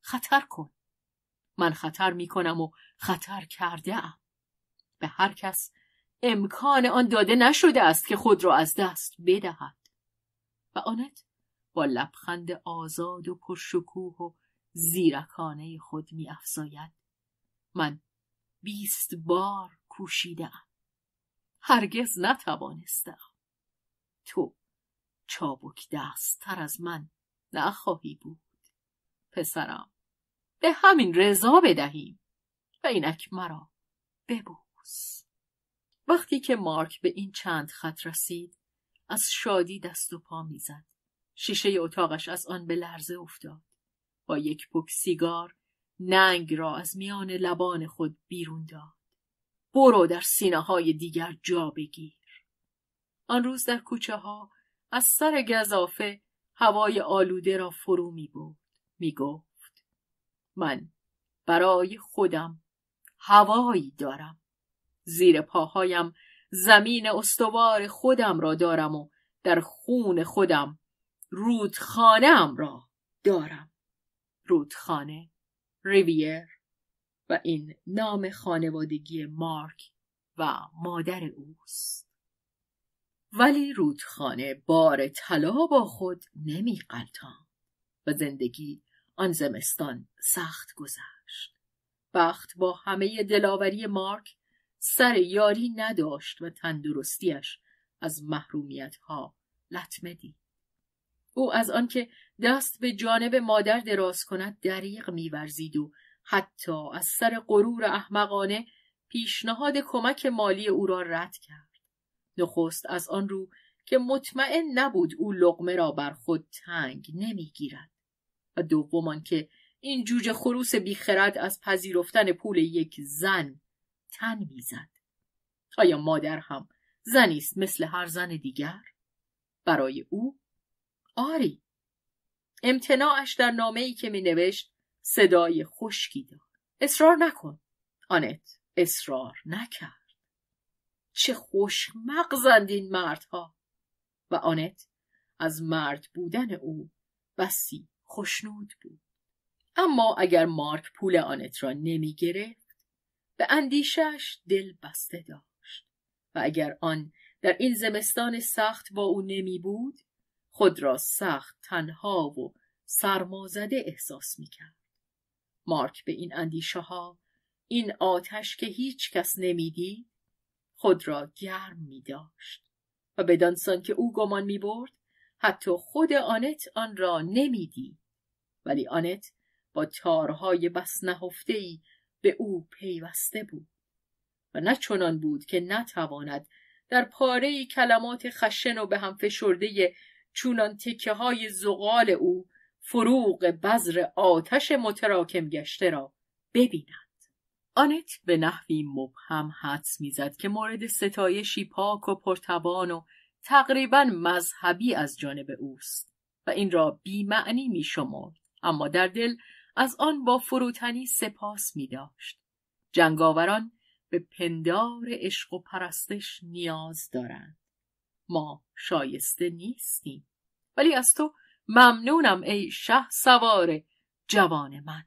خطر کن من خطر می کنم و خطر کرده ام به هر کس امکان آن داده نشده است که خود را از دست بدهد و آنت با لبخند آزاد و پرشکوه و زیرکانه خود می افزاید. من بیست بار کوشیدم. هرگز نتوانستم. تو چابک دست از من نخواهی بود. پسرم به همین رضا بدهیم و اینک مرا ببوس. وقتی که مارک به این چند خط رسید از شادی دست و پا میزد. شیشه اتاقش از آن به لرزه افتاد. با یک پک سیگار ننگ را از میان لبان خود بیرون داد. برو در سینه های دیگر جا بگیر. آن روز در کوچه ها از سر گذافه هوای آلوده را فرو می بود. می گفت من برای خودم هوایی دارم. زیر پاهایم زمین استوار خودم را دارم و در خون خودم رودخانم را دارم. رودخانه ریویر و این نام خانوادگی مارک و مادر اوست ولی رودخانه بار طلا با خود نمی و زندگی آن زمستان سخت گذشت بخت با همه دلاوری مارک سر یاری نداشت و تندرستیش از محرومیت ها لطمه دید او از آنکه دست به جانب مادر دراز کند دریغ میورزید و حتی از سر غرور احمقانه پیشنهاد کمک مالی او را رد کرد نخست از آن رو که مطمئن نبود او لغمه را بر خود تنگ نمیگیرد و دوم که این جوجه خروس بیخرد از پذیرفتن پول یک زن تن میزد آیا مادر هم زنی است مثل هر زن دیگر برای او آری امتناعش در ای که می نوشت صدای خشکی داد اصرار نکن آنت اصرار نکرد چه خوش مغزند این مردها و آنت از مرد بودن او بسی خوشنود بود اما اگر مارک پول آنت را نمی گرفت به اندیشش دل بسته داشت و اگر آن در این زمستان سخت با او نمی بود خود را سخت تنها و سرمازده احساس می مارک به این اندیشه ها این آتش که هیچ کس نمیدید خود را گرم می داشت و بدانسان که او گمان می حتی خود آنت آن را نمیدی. ولی آنت با تارهای بس نهفته به او پیوسته بود و نه چنان بود که نتواند در پاره کلمات خشن و به هم فشرده چونان تکه های زغال او فروغ بذر آتش متراکم گشته را ببیند. آنت به نحوی مبهم حدس میزد که مورد ستایشی پاک و پرتبان و تقریبا مذهبی از جانب اوست و این را بیمعنی می شمارد. اما در دل از آن با فروتنی سپاس می داشت. جنگاوران به پندار عشق و پرستش نیاز دارند. ما شایسته نیستیم ولی از تو ممنونم ای شه سوار جوان من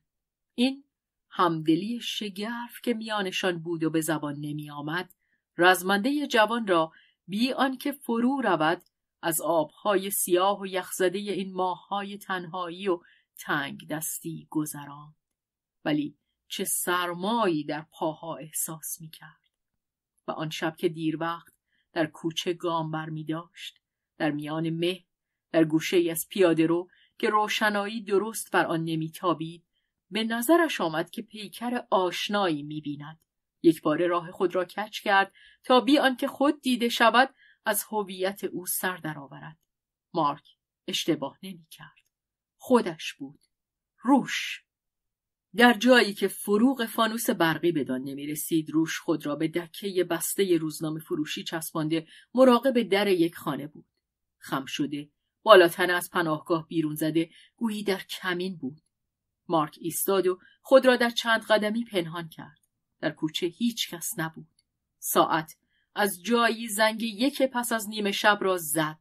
این همدلی شگرف که میانشان بود و به زبان نمی آمد رزمنده جوان را بی آنکه فرو رود از آبهای سیاه و یخزده این ماههای تنهایی و تنگ دستی گذران ولی چه سرمایی در پاها احساس می کرد و آن شب که دیر وقت در کوچه گام می داشت در میان مه در گوشه ای از پیاده رو که روشنایی درست بر آن نمیتابید به نظرش آمد که پیکر آشنایی بیند، یک بار راه خود را کچ کرد تا بی آنکه خود دیده شود از هویت او سر در آورد، مارک اشتباه کرد، خودش بود روش در جایی که فروغ فانوس برقی بدان نمی رسید روش خود را به دکه بسته روزنامه فروشی چسبانده مراقب در یک خانه بود. خم شده بالاتن از پناهگاه بیرون زده گویی در کمین بود. مارک ایستاد و خود را در چند قدمی پنهان کرد. در کوچه هیچ کس نبود. ساعت از جایی زنگ یک پس از نیمه شب را زد.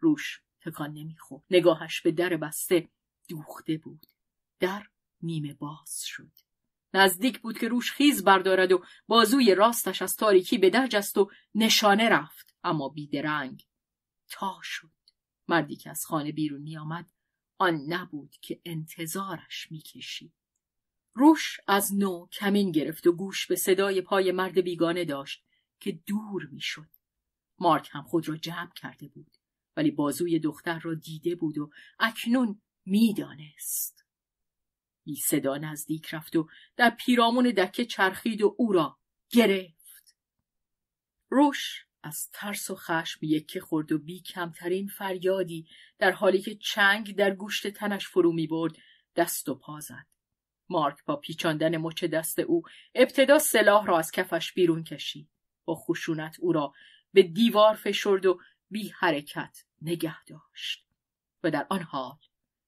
روش تکان نمیخورد. نگاهش به در بسته دوخته بود. در نیمه باز شد. نزدیک بود که روش خیز بردارد و بازوی راستش از تاریکی به درج است و نشانه رفت اما بیدرنگ تا شد. مردی که از خانه بیرون می آمد آن نبود که انتظارش کشی روش از نو کمین گرفت و گوش به صدای پای مرد بیگانه داشت که دور میشد. مارک هم خود را جمع کرده بود ولی بازوی دختر را دیده بود و اکنون میدانست. بی صدا نزدیک رفت و در پیرامون دکه چرخید و او را گرفت روش از ترس و خشم یکه خورد و بی کمترین فریادی در حالی که چنگ در گوشت تنش فرو می برد دست و پا زد مارک با پیچاندن مچ دست او ابتدا سلاح را از کفش بیرون کشید با خشونت او را به دیوار فشرد و بی حرکت نگه داشت و در آن حال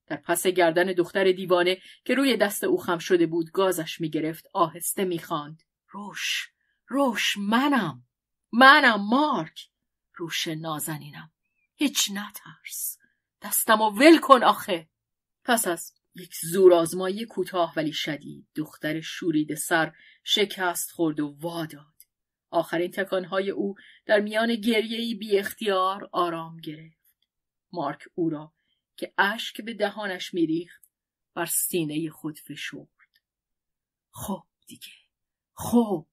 در پس گردن دختر دیوانه که روی دست او خم شده بود گازش میگرفت آهسته میخواند روش روش منم منم مارک روش نازنینم هیچ نترس دستم و ول کن آخه پس از یک آزمایی کوتاه ولی شدید دختر شورید سر شکست خورد و واداد آخرین تکانهای او در میان گریهای بی اختیار آرام گرفت مارک او را که اشک به دهانش میریخت بر سینه خود فشورد. خب دیگه خب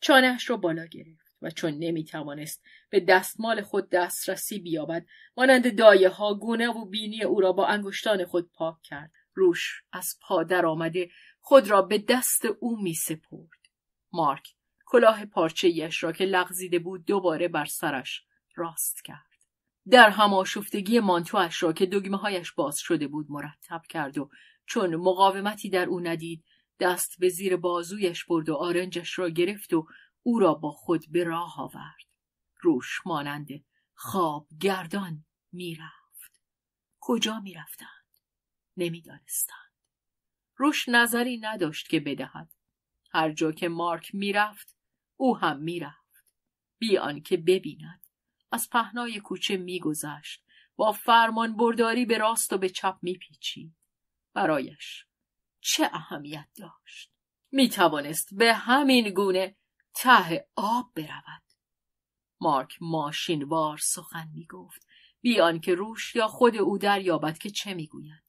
چانهش را بالا گرفت و چون نمیتوانست به دستمال خود دسترسی بیابد مانند دایه ها گونه و بینی او را با انگشتان خود پاک کرد روش از پا آمده، خود را به دست او می سپرد. مارک کلاه پارچه را که لغزیده بود دوباره بر سرش راست کرد. در هم آشفتگی مانتواش را که دگمه هایش باز شده بود مرتب کرد و چون مقاومتی در او ندید دست به زیر بازویش برد و آرنجش را گرفت و او را با خود به راه آورد. روش مانند خواب گردان رفت. کجا می نمی نمیدانستند. روش نظری نداشت که بدهد. هر جا که مارک رفت او هم رفت. بیان که ببیند. از پهنای کوچه میگذشت با فرمان برداری به راست و به چپ میپیچید برایش چه اهمیت داشت می توانست به همین گونه ته آب برود مارک ماشین وار سخن میگفت گفت بیان که روش یا خود او دریابد که چه میگوید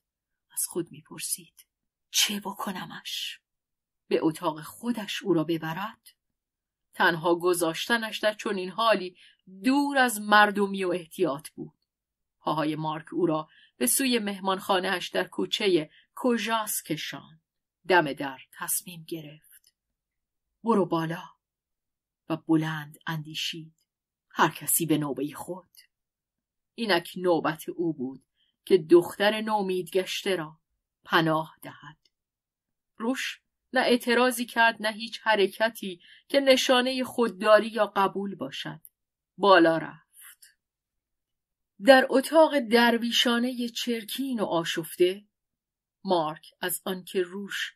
از خود میپرسید چه بکنمش به اتاق خودش او را ببرد تنها گذاشتنش در چنین حالی دور از مردمی و احتیاط بود. پاهای مارک او را به سوی مهمانخانهاش در کوچه کجاس کشان. دم در تصمیم گرفت. برو بالا و بلند اندیشید. هر کسی به نوبه خود. اینک نوبت او بود که دختر نومید گشته را پناه دهد. روش نه اعتراضی کرد نه هیچ حرکتی که نشانه خودداری یا قبول باشد. بالا رفت در اتاق درویشانه چرکین و آشفته مارک از آنکه روش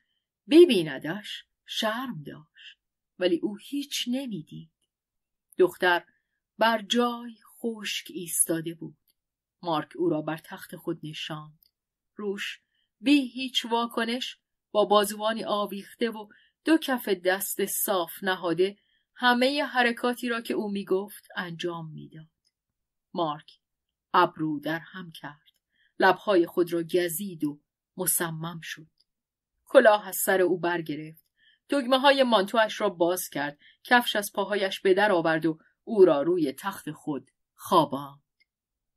ببیندش شرم داشت ولی او هیچ نمیدید دختر بر جای خشک ایستاده بود مارک او را بر تخت خود نشاند روش بی هیچ واکنش با بازوانی آویخته و دو کف دست صاف نهاده همه حرکاتی را که او می گفت انجام میداد مارک ابرو در هم کرد لبهای خود را گزید و مصمم شد کلاه از سر او برگرفت دگمه های مانتوش را باز کرد کفش از پاهایش به در آورد و او را روی تخت خود خواباند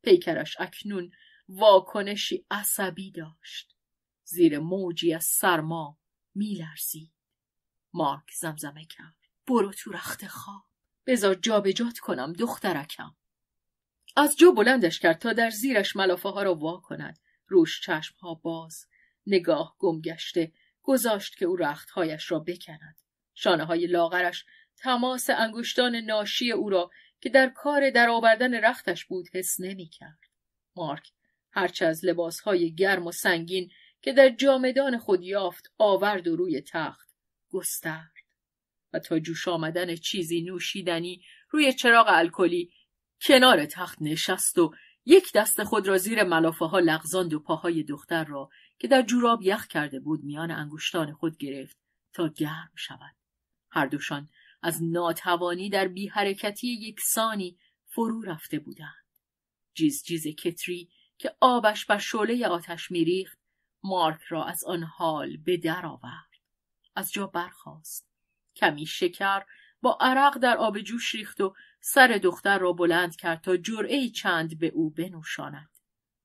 پیکرش اکنون واکنشی عصبی داشت زیر موجی از سرما میلرزید مارک زمزمه کرد برو تو رخت خواب بذار جابجات کنم دخترکم از جا بلندش کرد تا در زیرش ملافه ها را وا کند روش چشم ها باز نگاه گم گشته گذاشت که او هایش را بکند شانه های لاغرش تماس انگشتان ناشی او را که در کار درآوردن رختش بود حس کرد. مارک هرچه از های گرم و سنگین که در جامدان خود یافت آورد و روی تخت گستر و تا جوش آمدن چیزی نوشیدنی روی چراغ الکلی کنار تخت نشست و یک دست خود را زیر ملافه ها لغزاند و پاهای دختر را که در جوراب یخ کرده بود میان انگشتان خود گرفت تا گرم شود. هر دوشان از ناتوانی در بی حرکتی سانی فرو رفته بودند. جیز جیز کتری که آبش بر شعله آتش میریخت مارک را از آن حال به در آورد. از جا برخواست. کمی شکر با عرق در آب جوش ریخت و سر دختر را بلند کرد تا جرعه چند به او بنوشاند.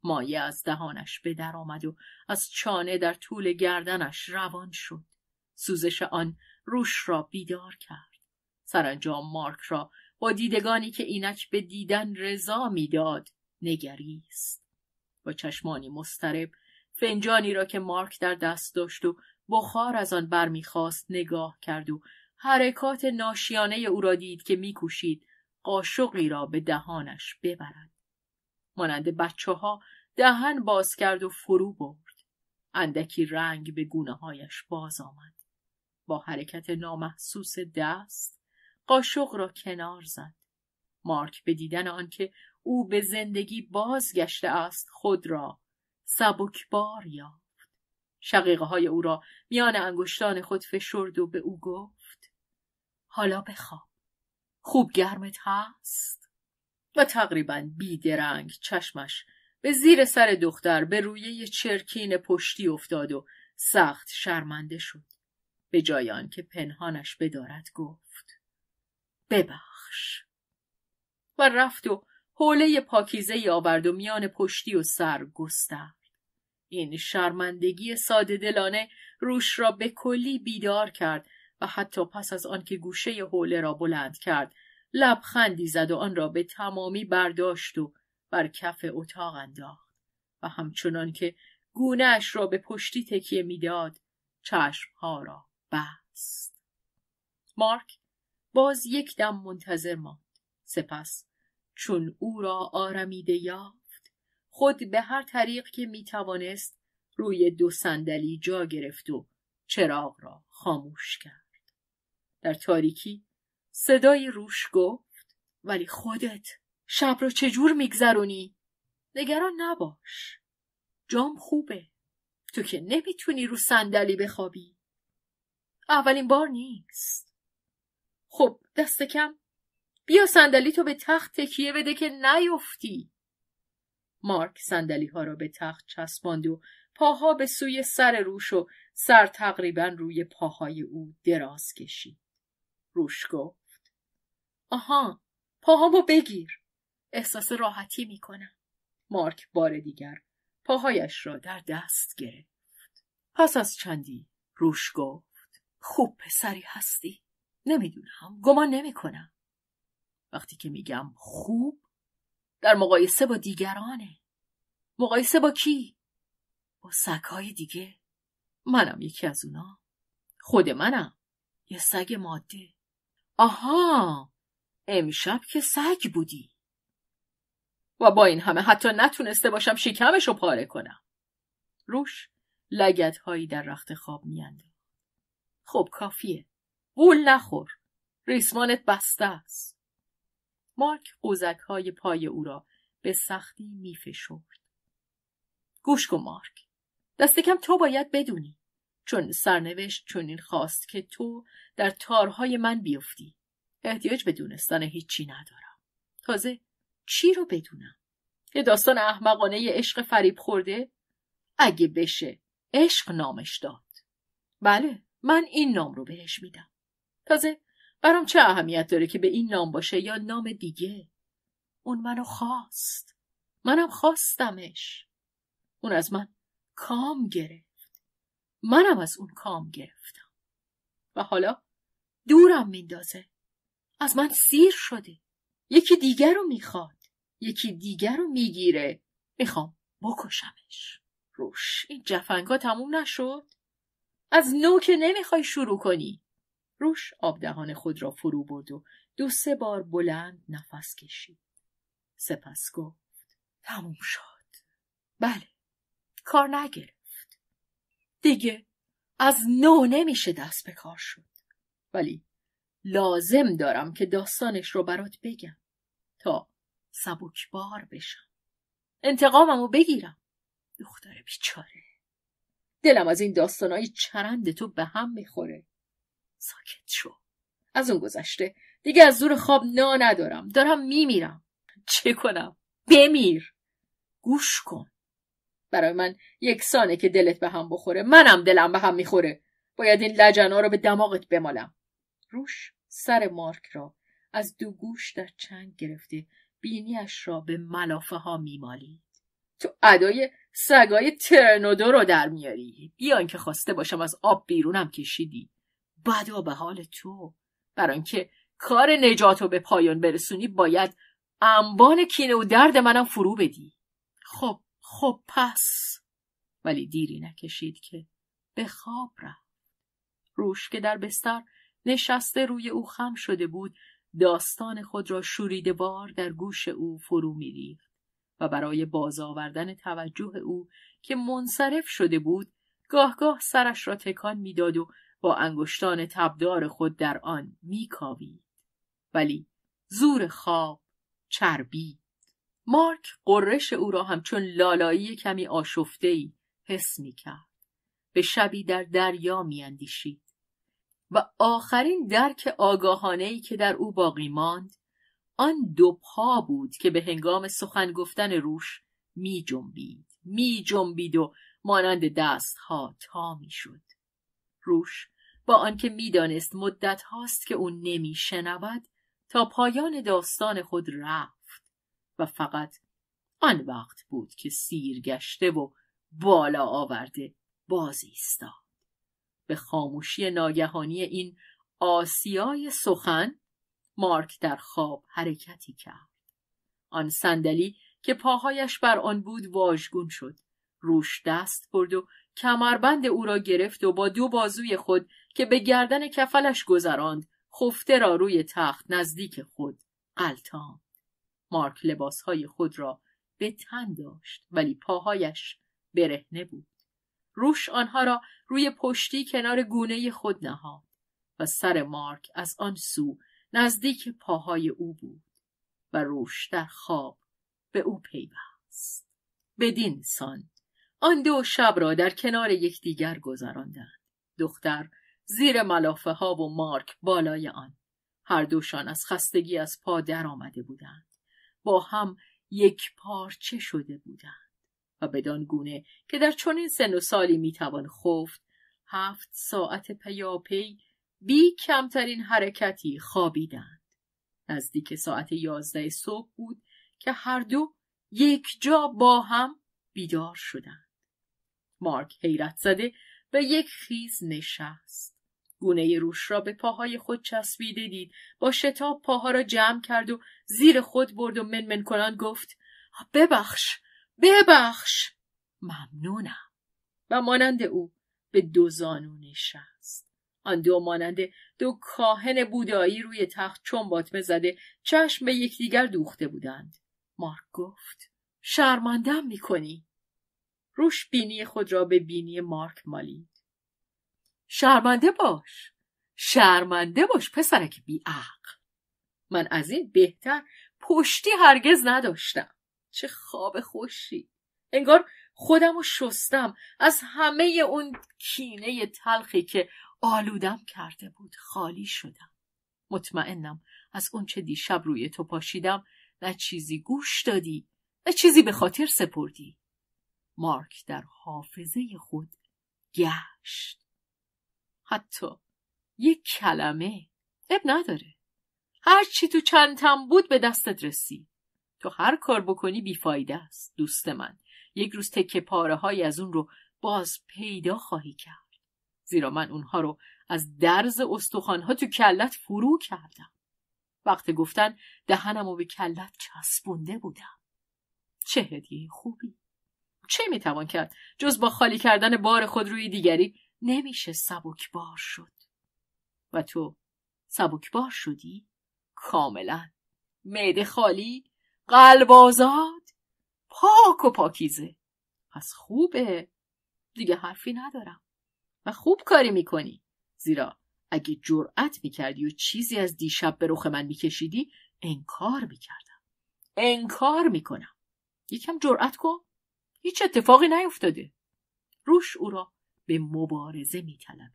مایه از دهانش به در آمد و از چانه در طول گردنش روان شد. سوزش آن روش را بیدار کرد. سرانجام مارک را با دیدگانی که اینک به دیدن رضا میداد نگریست. با چشمانی مسترب فنجانی را که مارک در دست داشت و بخار از آن برمیخواست نگاه کرد و حرکات ناشیانه او را دید که میکوشید قاشقی را به دهانش ببرد مانند بچه ها دهن باز کرد و فرو برد اندکی رنگ به گونه هایش باز آمد با حرکت نامحسوس دست قاشق را کنار زد مارک به دیدن آنکه او به زندگی بازگشته است خود را سبکبار یافت شقیقه های او را میان انگشتان خود فشرد و به او گفت حالا بخواب خوب گرمت هست و تقریبا بیدرنگ چشمش به زیر سر دختر به روی چرکین پشتی افتاد و سخت شرمنده شد به جای که پنهانش بدارد گفت ببخش و رفت و حوله پاکیزه ای آورد و میان پشتی و سر گسترد این شرمندگی ساده دلانه روش را به کلی بیدار کرد و حتی پس از آنکه گوشه حوله را بلند کرد لبخندی زد و آن را به تمامی برداشت و بر کف اتاق انداخت و همچنان که اش را به پشتی تکیه میداد چشمها را بست مارک باز یک دم منتظر ماند سپس چون او را آرمیده یافت خود به هر طریق که می توانست روی دو صندلی جا گرفت و چراغ را خاموش کرد در تاریکی صدای روش گفت ولی خودت شب رو چجور میگذرونی؟ نگران نباش جام خوبه تو که نمیتونی رو صندلی بخوابی اولین بار نیست خب دست کم بیا صندلی تو به تخت تکیه بده که نیفتی مارک صندلی ها را به تخت چسباند و پاها به سوی سر روش و سر تقریبا روی پاهای او دراز کشید روش گفت آها پاهامو بگیر احساس راحتی میکنم مارک بار دیگر پاهایش را در دست گرفت پس از چندی روش گفت خوب پسری هستی نمیدونم گمان نمیکنم وقتی که میگم خوب در مقایسه با دیگرانه مقایسه با کی با سگهای دیگه منم یکی از اونا خود منم یه سگ ماده آها امشب که سگ بودی و با این همه حتی نتونسته باشم شکمش رو پاره کنم روش لگت هایی در رخت خواب میانده خب کافیه بول نخور ریسمانت بسته است مارک قوزک های پای او را به سختی میفشرد گوش کن مارک دست کم تو باید بدونی چون سرنوشت چنین خواست که تو در تارهای من بیفتی احتیاج به دونستان هیچی ندارم تازه چی رو بدونم یه داستان احمقانه عشق فریب خورده اگه بشه عشق نامش داد بله من این نام رو بهش میدم تازه برام چه اهمیت داره که به این نام باشه یا نام دیگه اون منو خواست منم خواستمش اون از من کام گرفت منم از اون کام گرفتم و حالا دورم میندازه از من سیر شده یکی دیگر رو میخواد یکی دیگر رو میگیره میخوام بکشمش روش این جفنگا تموم نشد از نو که نمیخوای شروع کنی روش آبدهان خود را فرو برد و دو سه بار بلند نفس کشید سپس گفت تموم شد بله کار نگرفت دیگه از نو نمیشه دست به کار شد ولی لازم دارم که داستانش رو برات بگم تا سبکبار بشم انتقامم رو بگیرم دختر بیچاره دلم از این داستانهای چرند تو به هم میخوره ساکت شو از اون گذشته دیگه از زور خواب نا ندارم دارم میمیرم چه کنم بمیر گوش کن برای من یکسانه که دلت به هم بخوره منم دلم به هم میخوره باید این لجنا رو به دماغت بمالم روش سر مارک را از دو گوش در چنگ گرفته بینیش را به ملافه ها میمالید تو ادای سگای ترنودو رو در میاری بیان که خواسته باشم از آب بیرونم کشیدی بدا به حال تو برای اینکه کار نجاتو به پایان برسونی باید انبان کینه و درد منم فرو بدی خب خب پس ولی دیری نکشید که به خواب رفت روش که در بستر نشسته روی او خم شده بود داستان خود را شوریده بار در گوش او فرو میریخت و برای باز آوردن توجه او که منصرف شده بود گاه گاه سرش را تکان میداد و با انگشتان تبدار خود در آن میکاوید ولی زور خواب چربی مارک قررش او را همچون لالایی کمی ای حس کرد، به شبی در دریا میاندیشید و آخرین درک ای که در او باقی ماند آن دو پا بود که به هنگام سخن گفتن روش می جنبید می جنبید و مانند دستها تا می شد روش با آنکه میدانست مدت هاست که او نمی شنود تا پایان داستان خود رفت و فقط آن وقت بود که سیر گشته و بالا آورده باز ایستاد به خاموشی ناگهانی این آسیای سخن مارک در خواب حرکتی کرد آن صندلی که پاهایش بر آن بود واژگون شد روش دست برد و کمربند او را گرفت و با دو بازوی خود که به گردن کفلش گذراند خفته را روی تخت نزدیک خود قلتاند. مارک لباسهای خود را به تن داشت ولی پاهایش برهنه بود روش آنها را روی پشتی کنار گونه خود نهاد و سر مارک از آن سو نزدیک پاهای او بود و روش در خواب به او پیوست بدین سان آن دو شب را در کنار یکدیگر گذراندند دختر زیر ملافه ها و مارک بالای آن هر دوشان از خستگی از پا درآمده بودند با هم یک پارچه شده بودند و بدان گونه که در چنین سن و سالی میتوان خفت هفت ساعت پیاپی بی کمترین حرکتی خوابیدند نزدیک ساعت یازده صبح بود که هر دو یک جا با هم بیدار شدند مارک حیرت زده به یک خیز نشست گونه روش را به پاهای خود چسبیده دید با شتاب پاها را جمع کرد و زیر خود برد و منمن کنان گفت ببخش ببخش ممنونم و مانند او به دو زانو نشست آن دو مانند دو کاهن بودایی روی تخت چون مزده زده چشم به یکدیگر دوخته بودند مارک گفت شرمندم میکنی روش بینی خود را به بینی مارک مالی شرمنده باش شرمنده باش پسرک بیعق من از این بهتر پشتی هرگز نداشتم چه خواب خوشی انگار خودم رو شستم از همه اون کینه تلخی که آلودم کرده بود خالی شدم مطمئنم از اون چه دیشب روی تو پاشیدم نه چیزی گوش دادی نه چیزی به خاطر سپردی مارک در حافظه خود گشت حتی یک کلمه اب نداره هر چی تو چندتم بود به دستت رسید تو هر کار بکنی بیفایده است دوست من یک روز تکه پاره های از اون رو باز پیدا خواهی کرد زیرا من اونها رو از درز ها تو کلت فرو کردم وقت گفتن دهنم و به کلت چسبونده بودم چه هدیه خوبی چه میتوان کرد جز با خالی کردن بار خود روی دیگری نمیشه سبکبار شد و تو سبکبار شدی؟ کاملا معده خالی قلب آزاد پاک و پاکیزه پس خوبه دیگه حرفی ندارم و خوب کاری میکنی زیرا اگه جرأت میکردی و چیزی از دیشب به رخ من میکشیدی انکار میکردم انکار میکنم یکم جرأت کن هیچ اتفاقی نیفتاده روش او را به مبارزه میطلبید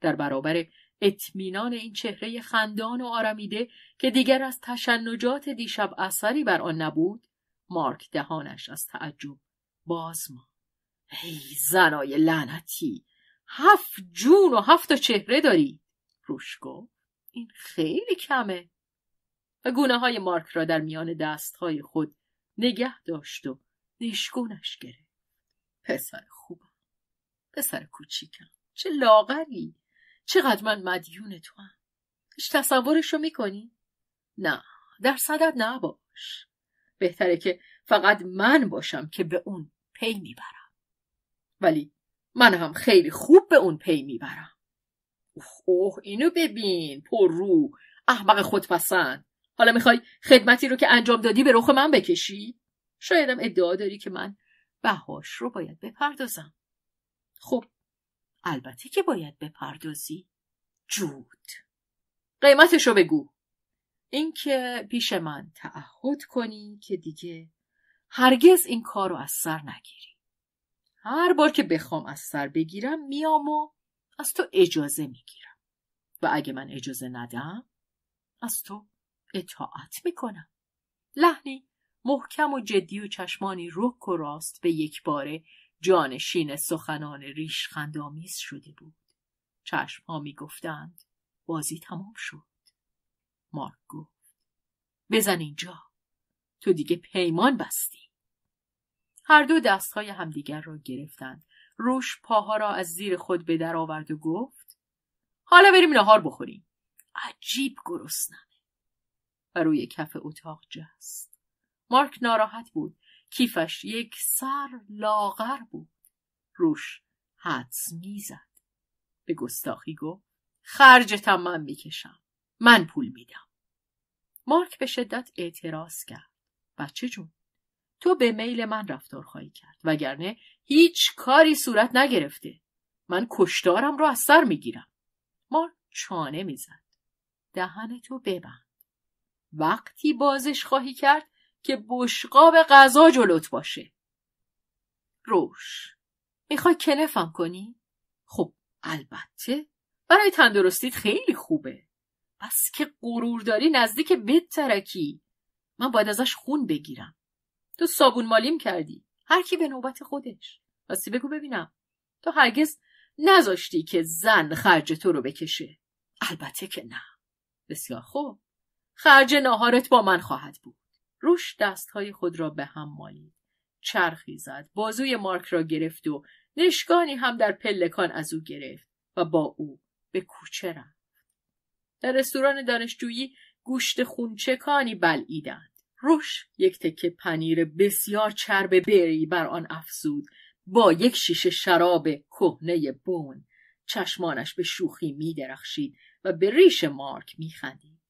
در برابر اطمینان این چهره خندان و آرمیده که دیگر از تشنجات دیشب اثری بر آن نبود مارک دهانش از تعجب باز ما ای زنای لعنتی هفت جون و هفت چهره داری روش گفت این خیلی کمه و گونه های مارک را در میان دست خود نگه داشت و نشگونش گرفت پسر خوب پسر کوچیکم چه لاغری چقدر من مدیون تو هم هیچ تصورش میکنی؟ نه در صدد نباش بهتره که فقط من باشم که به اون پی میبرم ولی من هم خیلی خوب به اون پی میبرم اوه اوه اینو ببین پر رو احمق خودپسند حالا میخوای خدمتی رو که انجام دادی به رخ من بکشی؟ شایدم ادعا داری که من بهاش رو باید بپردازم خب البته که باید بپردازی جود قیمتش رو بگو اینکه پیش من تعهد کنی که دیگه هرگز این کار رو از سر نگیری هر بار که بخوام از سر بگیرم میام و از تو اجازه میگیرم و اگه من اجازه ندم از تو اطاعت میکنم لحنی محکم و جدی و چشمانی رک و راست به یک باره جانشین سخنان خندامیز شده بود چشم ها می گفتند بازی تمام شد مارک گفت بزن اینجا تو دیگه پیمان بستی هر دو دستهای همدیگر را گرفتند روش پاها را از زیر خود به در آورد و گفت حالا بریم نهار بخوریم عجیب گرسنه. و روی کف اتاق جست مارک ناراحت بود کیفش یک سر لاغر بود روش حدس میزد به گستاخی گفت خرجتم من میکشم من پول میدم مارک به شدت اعتراض کرد بچه جون تو به میل من رفتار خواهی کرد وگرنه هیچ کاری صورت نگرفته من کشتارم رو از سر میگیرم مارک چانه میزد دهن تو ببند وقتی بازش خواهی کرد که بشقاب غذا جلوت باشه روش میخوای کنفم کنی؟ خب البته برای تندرستیت خیلی خوبه بس که غرور داری نزدیک بترکی من باید ازش خون بگیرم تو صابون مالیم کردی هر کی به نوبت خودش راستی بگو ببینم تو هرگز نذاشتی که زن خرج تو رو بکشه البته که نه بسیار خوب خرج ناهارت با من خواهد بود روش دستهای خود را به هم مالید چرخی زد بازوی مارک را گرفت و نشگانی هم در پلکان از او گرفت و با او به کوچه رفت در رستوران دانشجویی گوشت خونچکانی بلعیدند روش یک تکه پنیر بسیار چرب بری بر آن افزود با یک شیشه شراب کهنه بون چشمانش به شوخی می درخشید و به ریش مارک می خندید.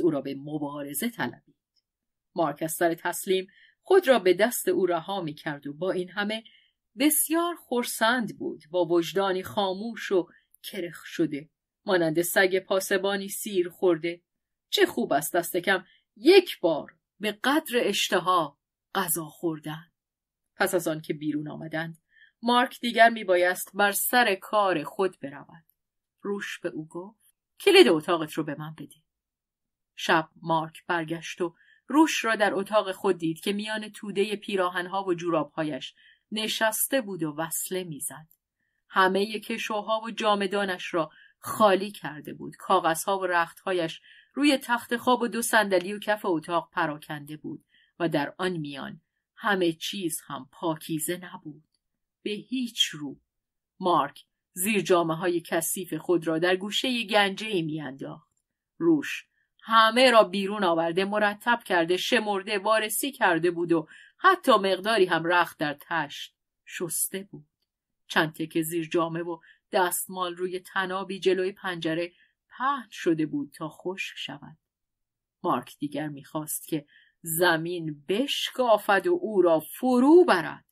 او را به مبارزه طلبید. مارک از سر تسلیم خود را به دست او رها می کرد و با این همه بسیار خورسند بود با وجدانی خاموش و کرخ شده مانند سگ پاسبانی سیر خورده چه خوب است دست کم یک بار به قدر اشتها غذا خوردن پس از آنکه بیرون آمدند مارک دیگر می بایست بر سر کار خود برود روش به او گفت کلید اتاقت رو به من بده شب مارک برگشت و روش را در اتاق خود دید که میان توده پیراهنها و جورابهایش نشسته بود و وصله میزد. همه کشوها و جامدانش را خالی کرده بود. کاغذها و رختهایش روی تخت خواب و دو صندلی و کف اتاق پراکنده بود و در آن میان همه چیز هم پاکیزه نبود. به هیچ رو. مارک زیر جامعه های کثیف خود را در گوشه گنجه ای میانداخت. روش همه را بیرون آورده مرتب کرده شمرده وارسی کرده بود و حتی مقداری هم رخت در تشت شسته بود چند تکه زیر جامه و دستمال روی تنابی جلوی پنجره پهن شده بود تا خشک شود مارک دیگر میخواست که زمین بشکافد و او را فرو برد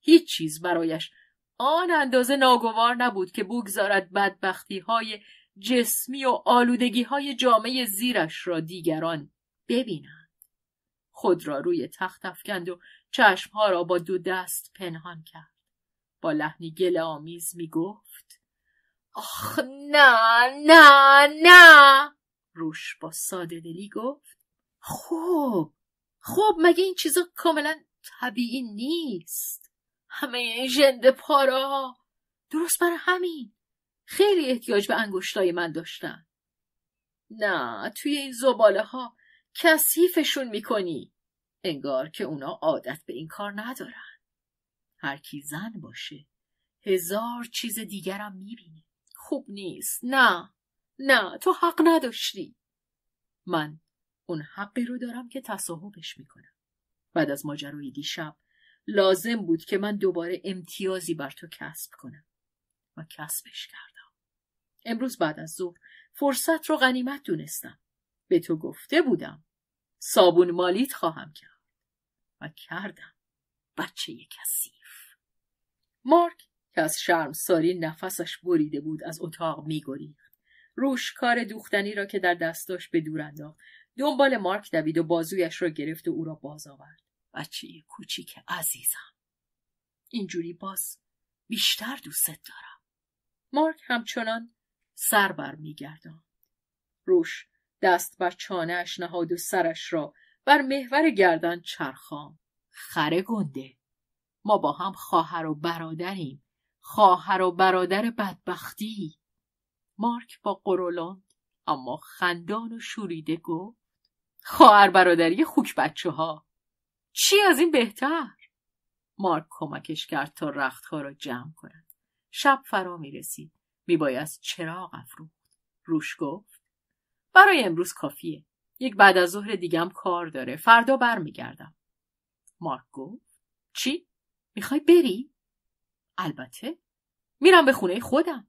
هیچ چیز برایش آن اندازه ناگوار نبود که بگذارد بدبختی های جسمی و آلودگی های جامعه زیرش را دیگران ببینند. خود را روی تخت افکند و چشمها را با دو دست پنهان کرد. با لحنی گل آمیز می گفت آخ نه نه نه روش با ساده دلی گفت خوب خوب مگه این چیزا کاملا طبیعی نیست همه این جند پارا درست برای همین خیلی احتیاج به انگشتای من داشتن. نه توی این زباله ها کسیفشون میکنی. انگار که اونا عادت به این کار ندارن. هر کی زن باشه هزار چیز دیگرم میبینه. خوب نیست. نه. نه تو حق نداشتی. من اون حقی رو دارم که تصاحبش میکنم. بعد از ماجرای دیشب لازم بود که من دوباره امتیازی بر تو کسب کنم و کسبش کردم. امروز بعد از ظهر فرصت رو غنیمت دونستم به تو گفته بودم صابون مالیت خواهم کرد و کردم بچه کثیف مارک که از شرم ساری نفسش بریده بود از اتاق میگریخت روش کار دوختنی را که در دستاش به دور انداخت دنبال مارک دوید و بازویش را گرفت و او را باز آورد بچه کوچیک عزیزم اینجوری باز بیشتر دوستت دارم مارک همچنان سر بر میگرداند روش دست بر چانهاش نهاد و سرش را بر محور گردن چرخام خره گنده ما با هم خواهر و برادریم خواهر و برادر بدبختی مارک با قرولان اما خندان و شوریده گفت خواهر برادری خوک بچه ها چی از این بهتر مارک کمکش کرد تا رختها را جمع کند شب فرا می رسید میبایست چراغ افروخت روش گفت برای امروز کافیه یک بعد از ظهر دیگم کار داره فردا برمیگردم مارک گفت چی میخوای بری البته میرم به خونه خودم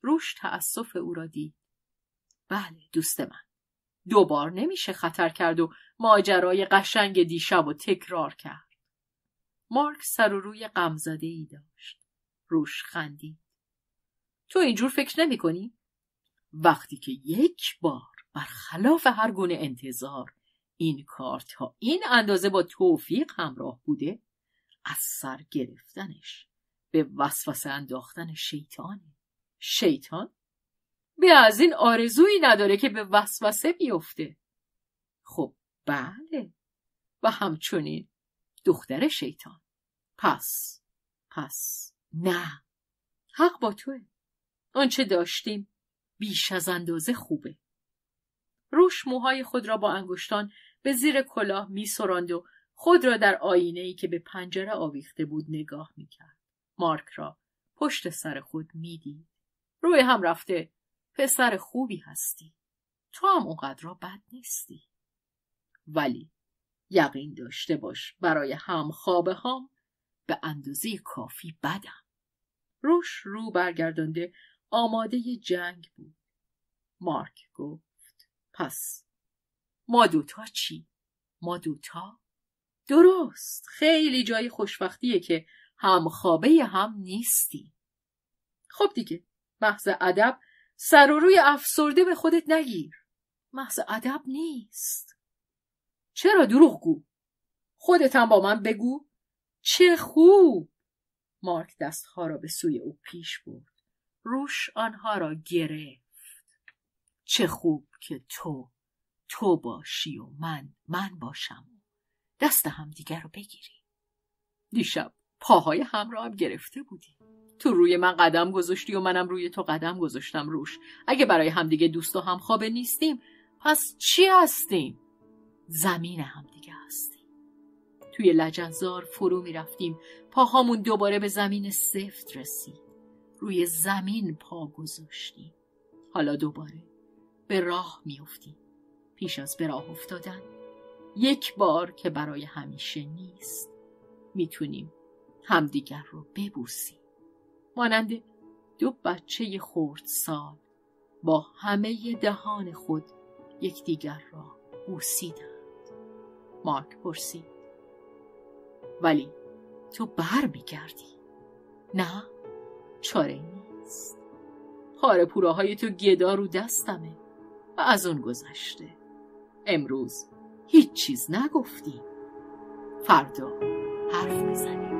روش تأسف او را دید بله دوست من دوبار نمیشه خطر کرد و ماجرای قشنگ دیشب و تکرار کرد مارک سر و روی غمزده ای داشت روش خندید تو اینجور فکر نمی کنی؟ وقتی که یک بار برخلاف هر گونه انتظار این کار تا این اندازه با توفیق همراه بوده از سر گرفتنش به وسوسه انداختن شیطان شیطان به از این آرزویی نداره که به وسوسه بیفته خب بله و همچنین دختر شیطان پس پس نه حق با توه آنچه داشتیم بیش از اندازه خوبه. روش موهای خود را با انگشتان به زیر کلاه می و خود را در آینه ای که به پنجره آویخته بود نگاه می کرد. مارک را پشت سر خود می دید. روی هم رفته پسر خوبی هستی. تو هم اونقدر را بد نیستی. ولی یقین داشته باش برای هم خوابه هم به اندازه کافی بدم. روش رو برگردانده آماده جنگ بود مارک گفت پس ما دوتا چی؟ ما دوتا؟ درست خیلی جای خوشبختیه که همخوابه هم نیستی خب دیگه محض ادب سر و روی افسرده به خودت نگیر محض ادب نیست چرا دروغ گو خودت هم با من بگو چه خوب مارک دستها را به سوی او پیش برد روش آنها را گرفت چه خوب که تو تو باشی و من من باشم و دست دیگر رو بگیری. دیشب پاهای هم را هم گرفته بودی. تو روی من قدم گذاشتی و منم روی تو قدم گذاشتم روش اگه برای همدیگه دوست و همخوابه نیستیم پس چی هستیم زمین همدیگه هستیم توی لجنزار فرو می رفتیم پاهامون دوباره به زمین سفت رسید روی زمین پا گذاشتی حالا دوباره به راه میافتی پیش از به راه افتادن یک بار که برای همیشه نیست میتونیم همدیگر رو ببوسیم مانند دو بچه سال با همه دهان خود یکدیگر را بوسیدند مارک پرسید ولی تو بر میگردی نه چاره نیست پاره پوراهای تو گدا رو دستمه و از اون گذشته امروز هیچ چیز نگفتی فردا حرف میزنیم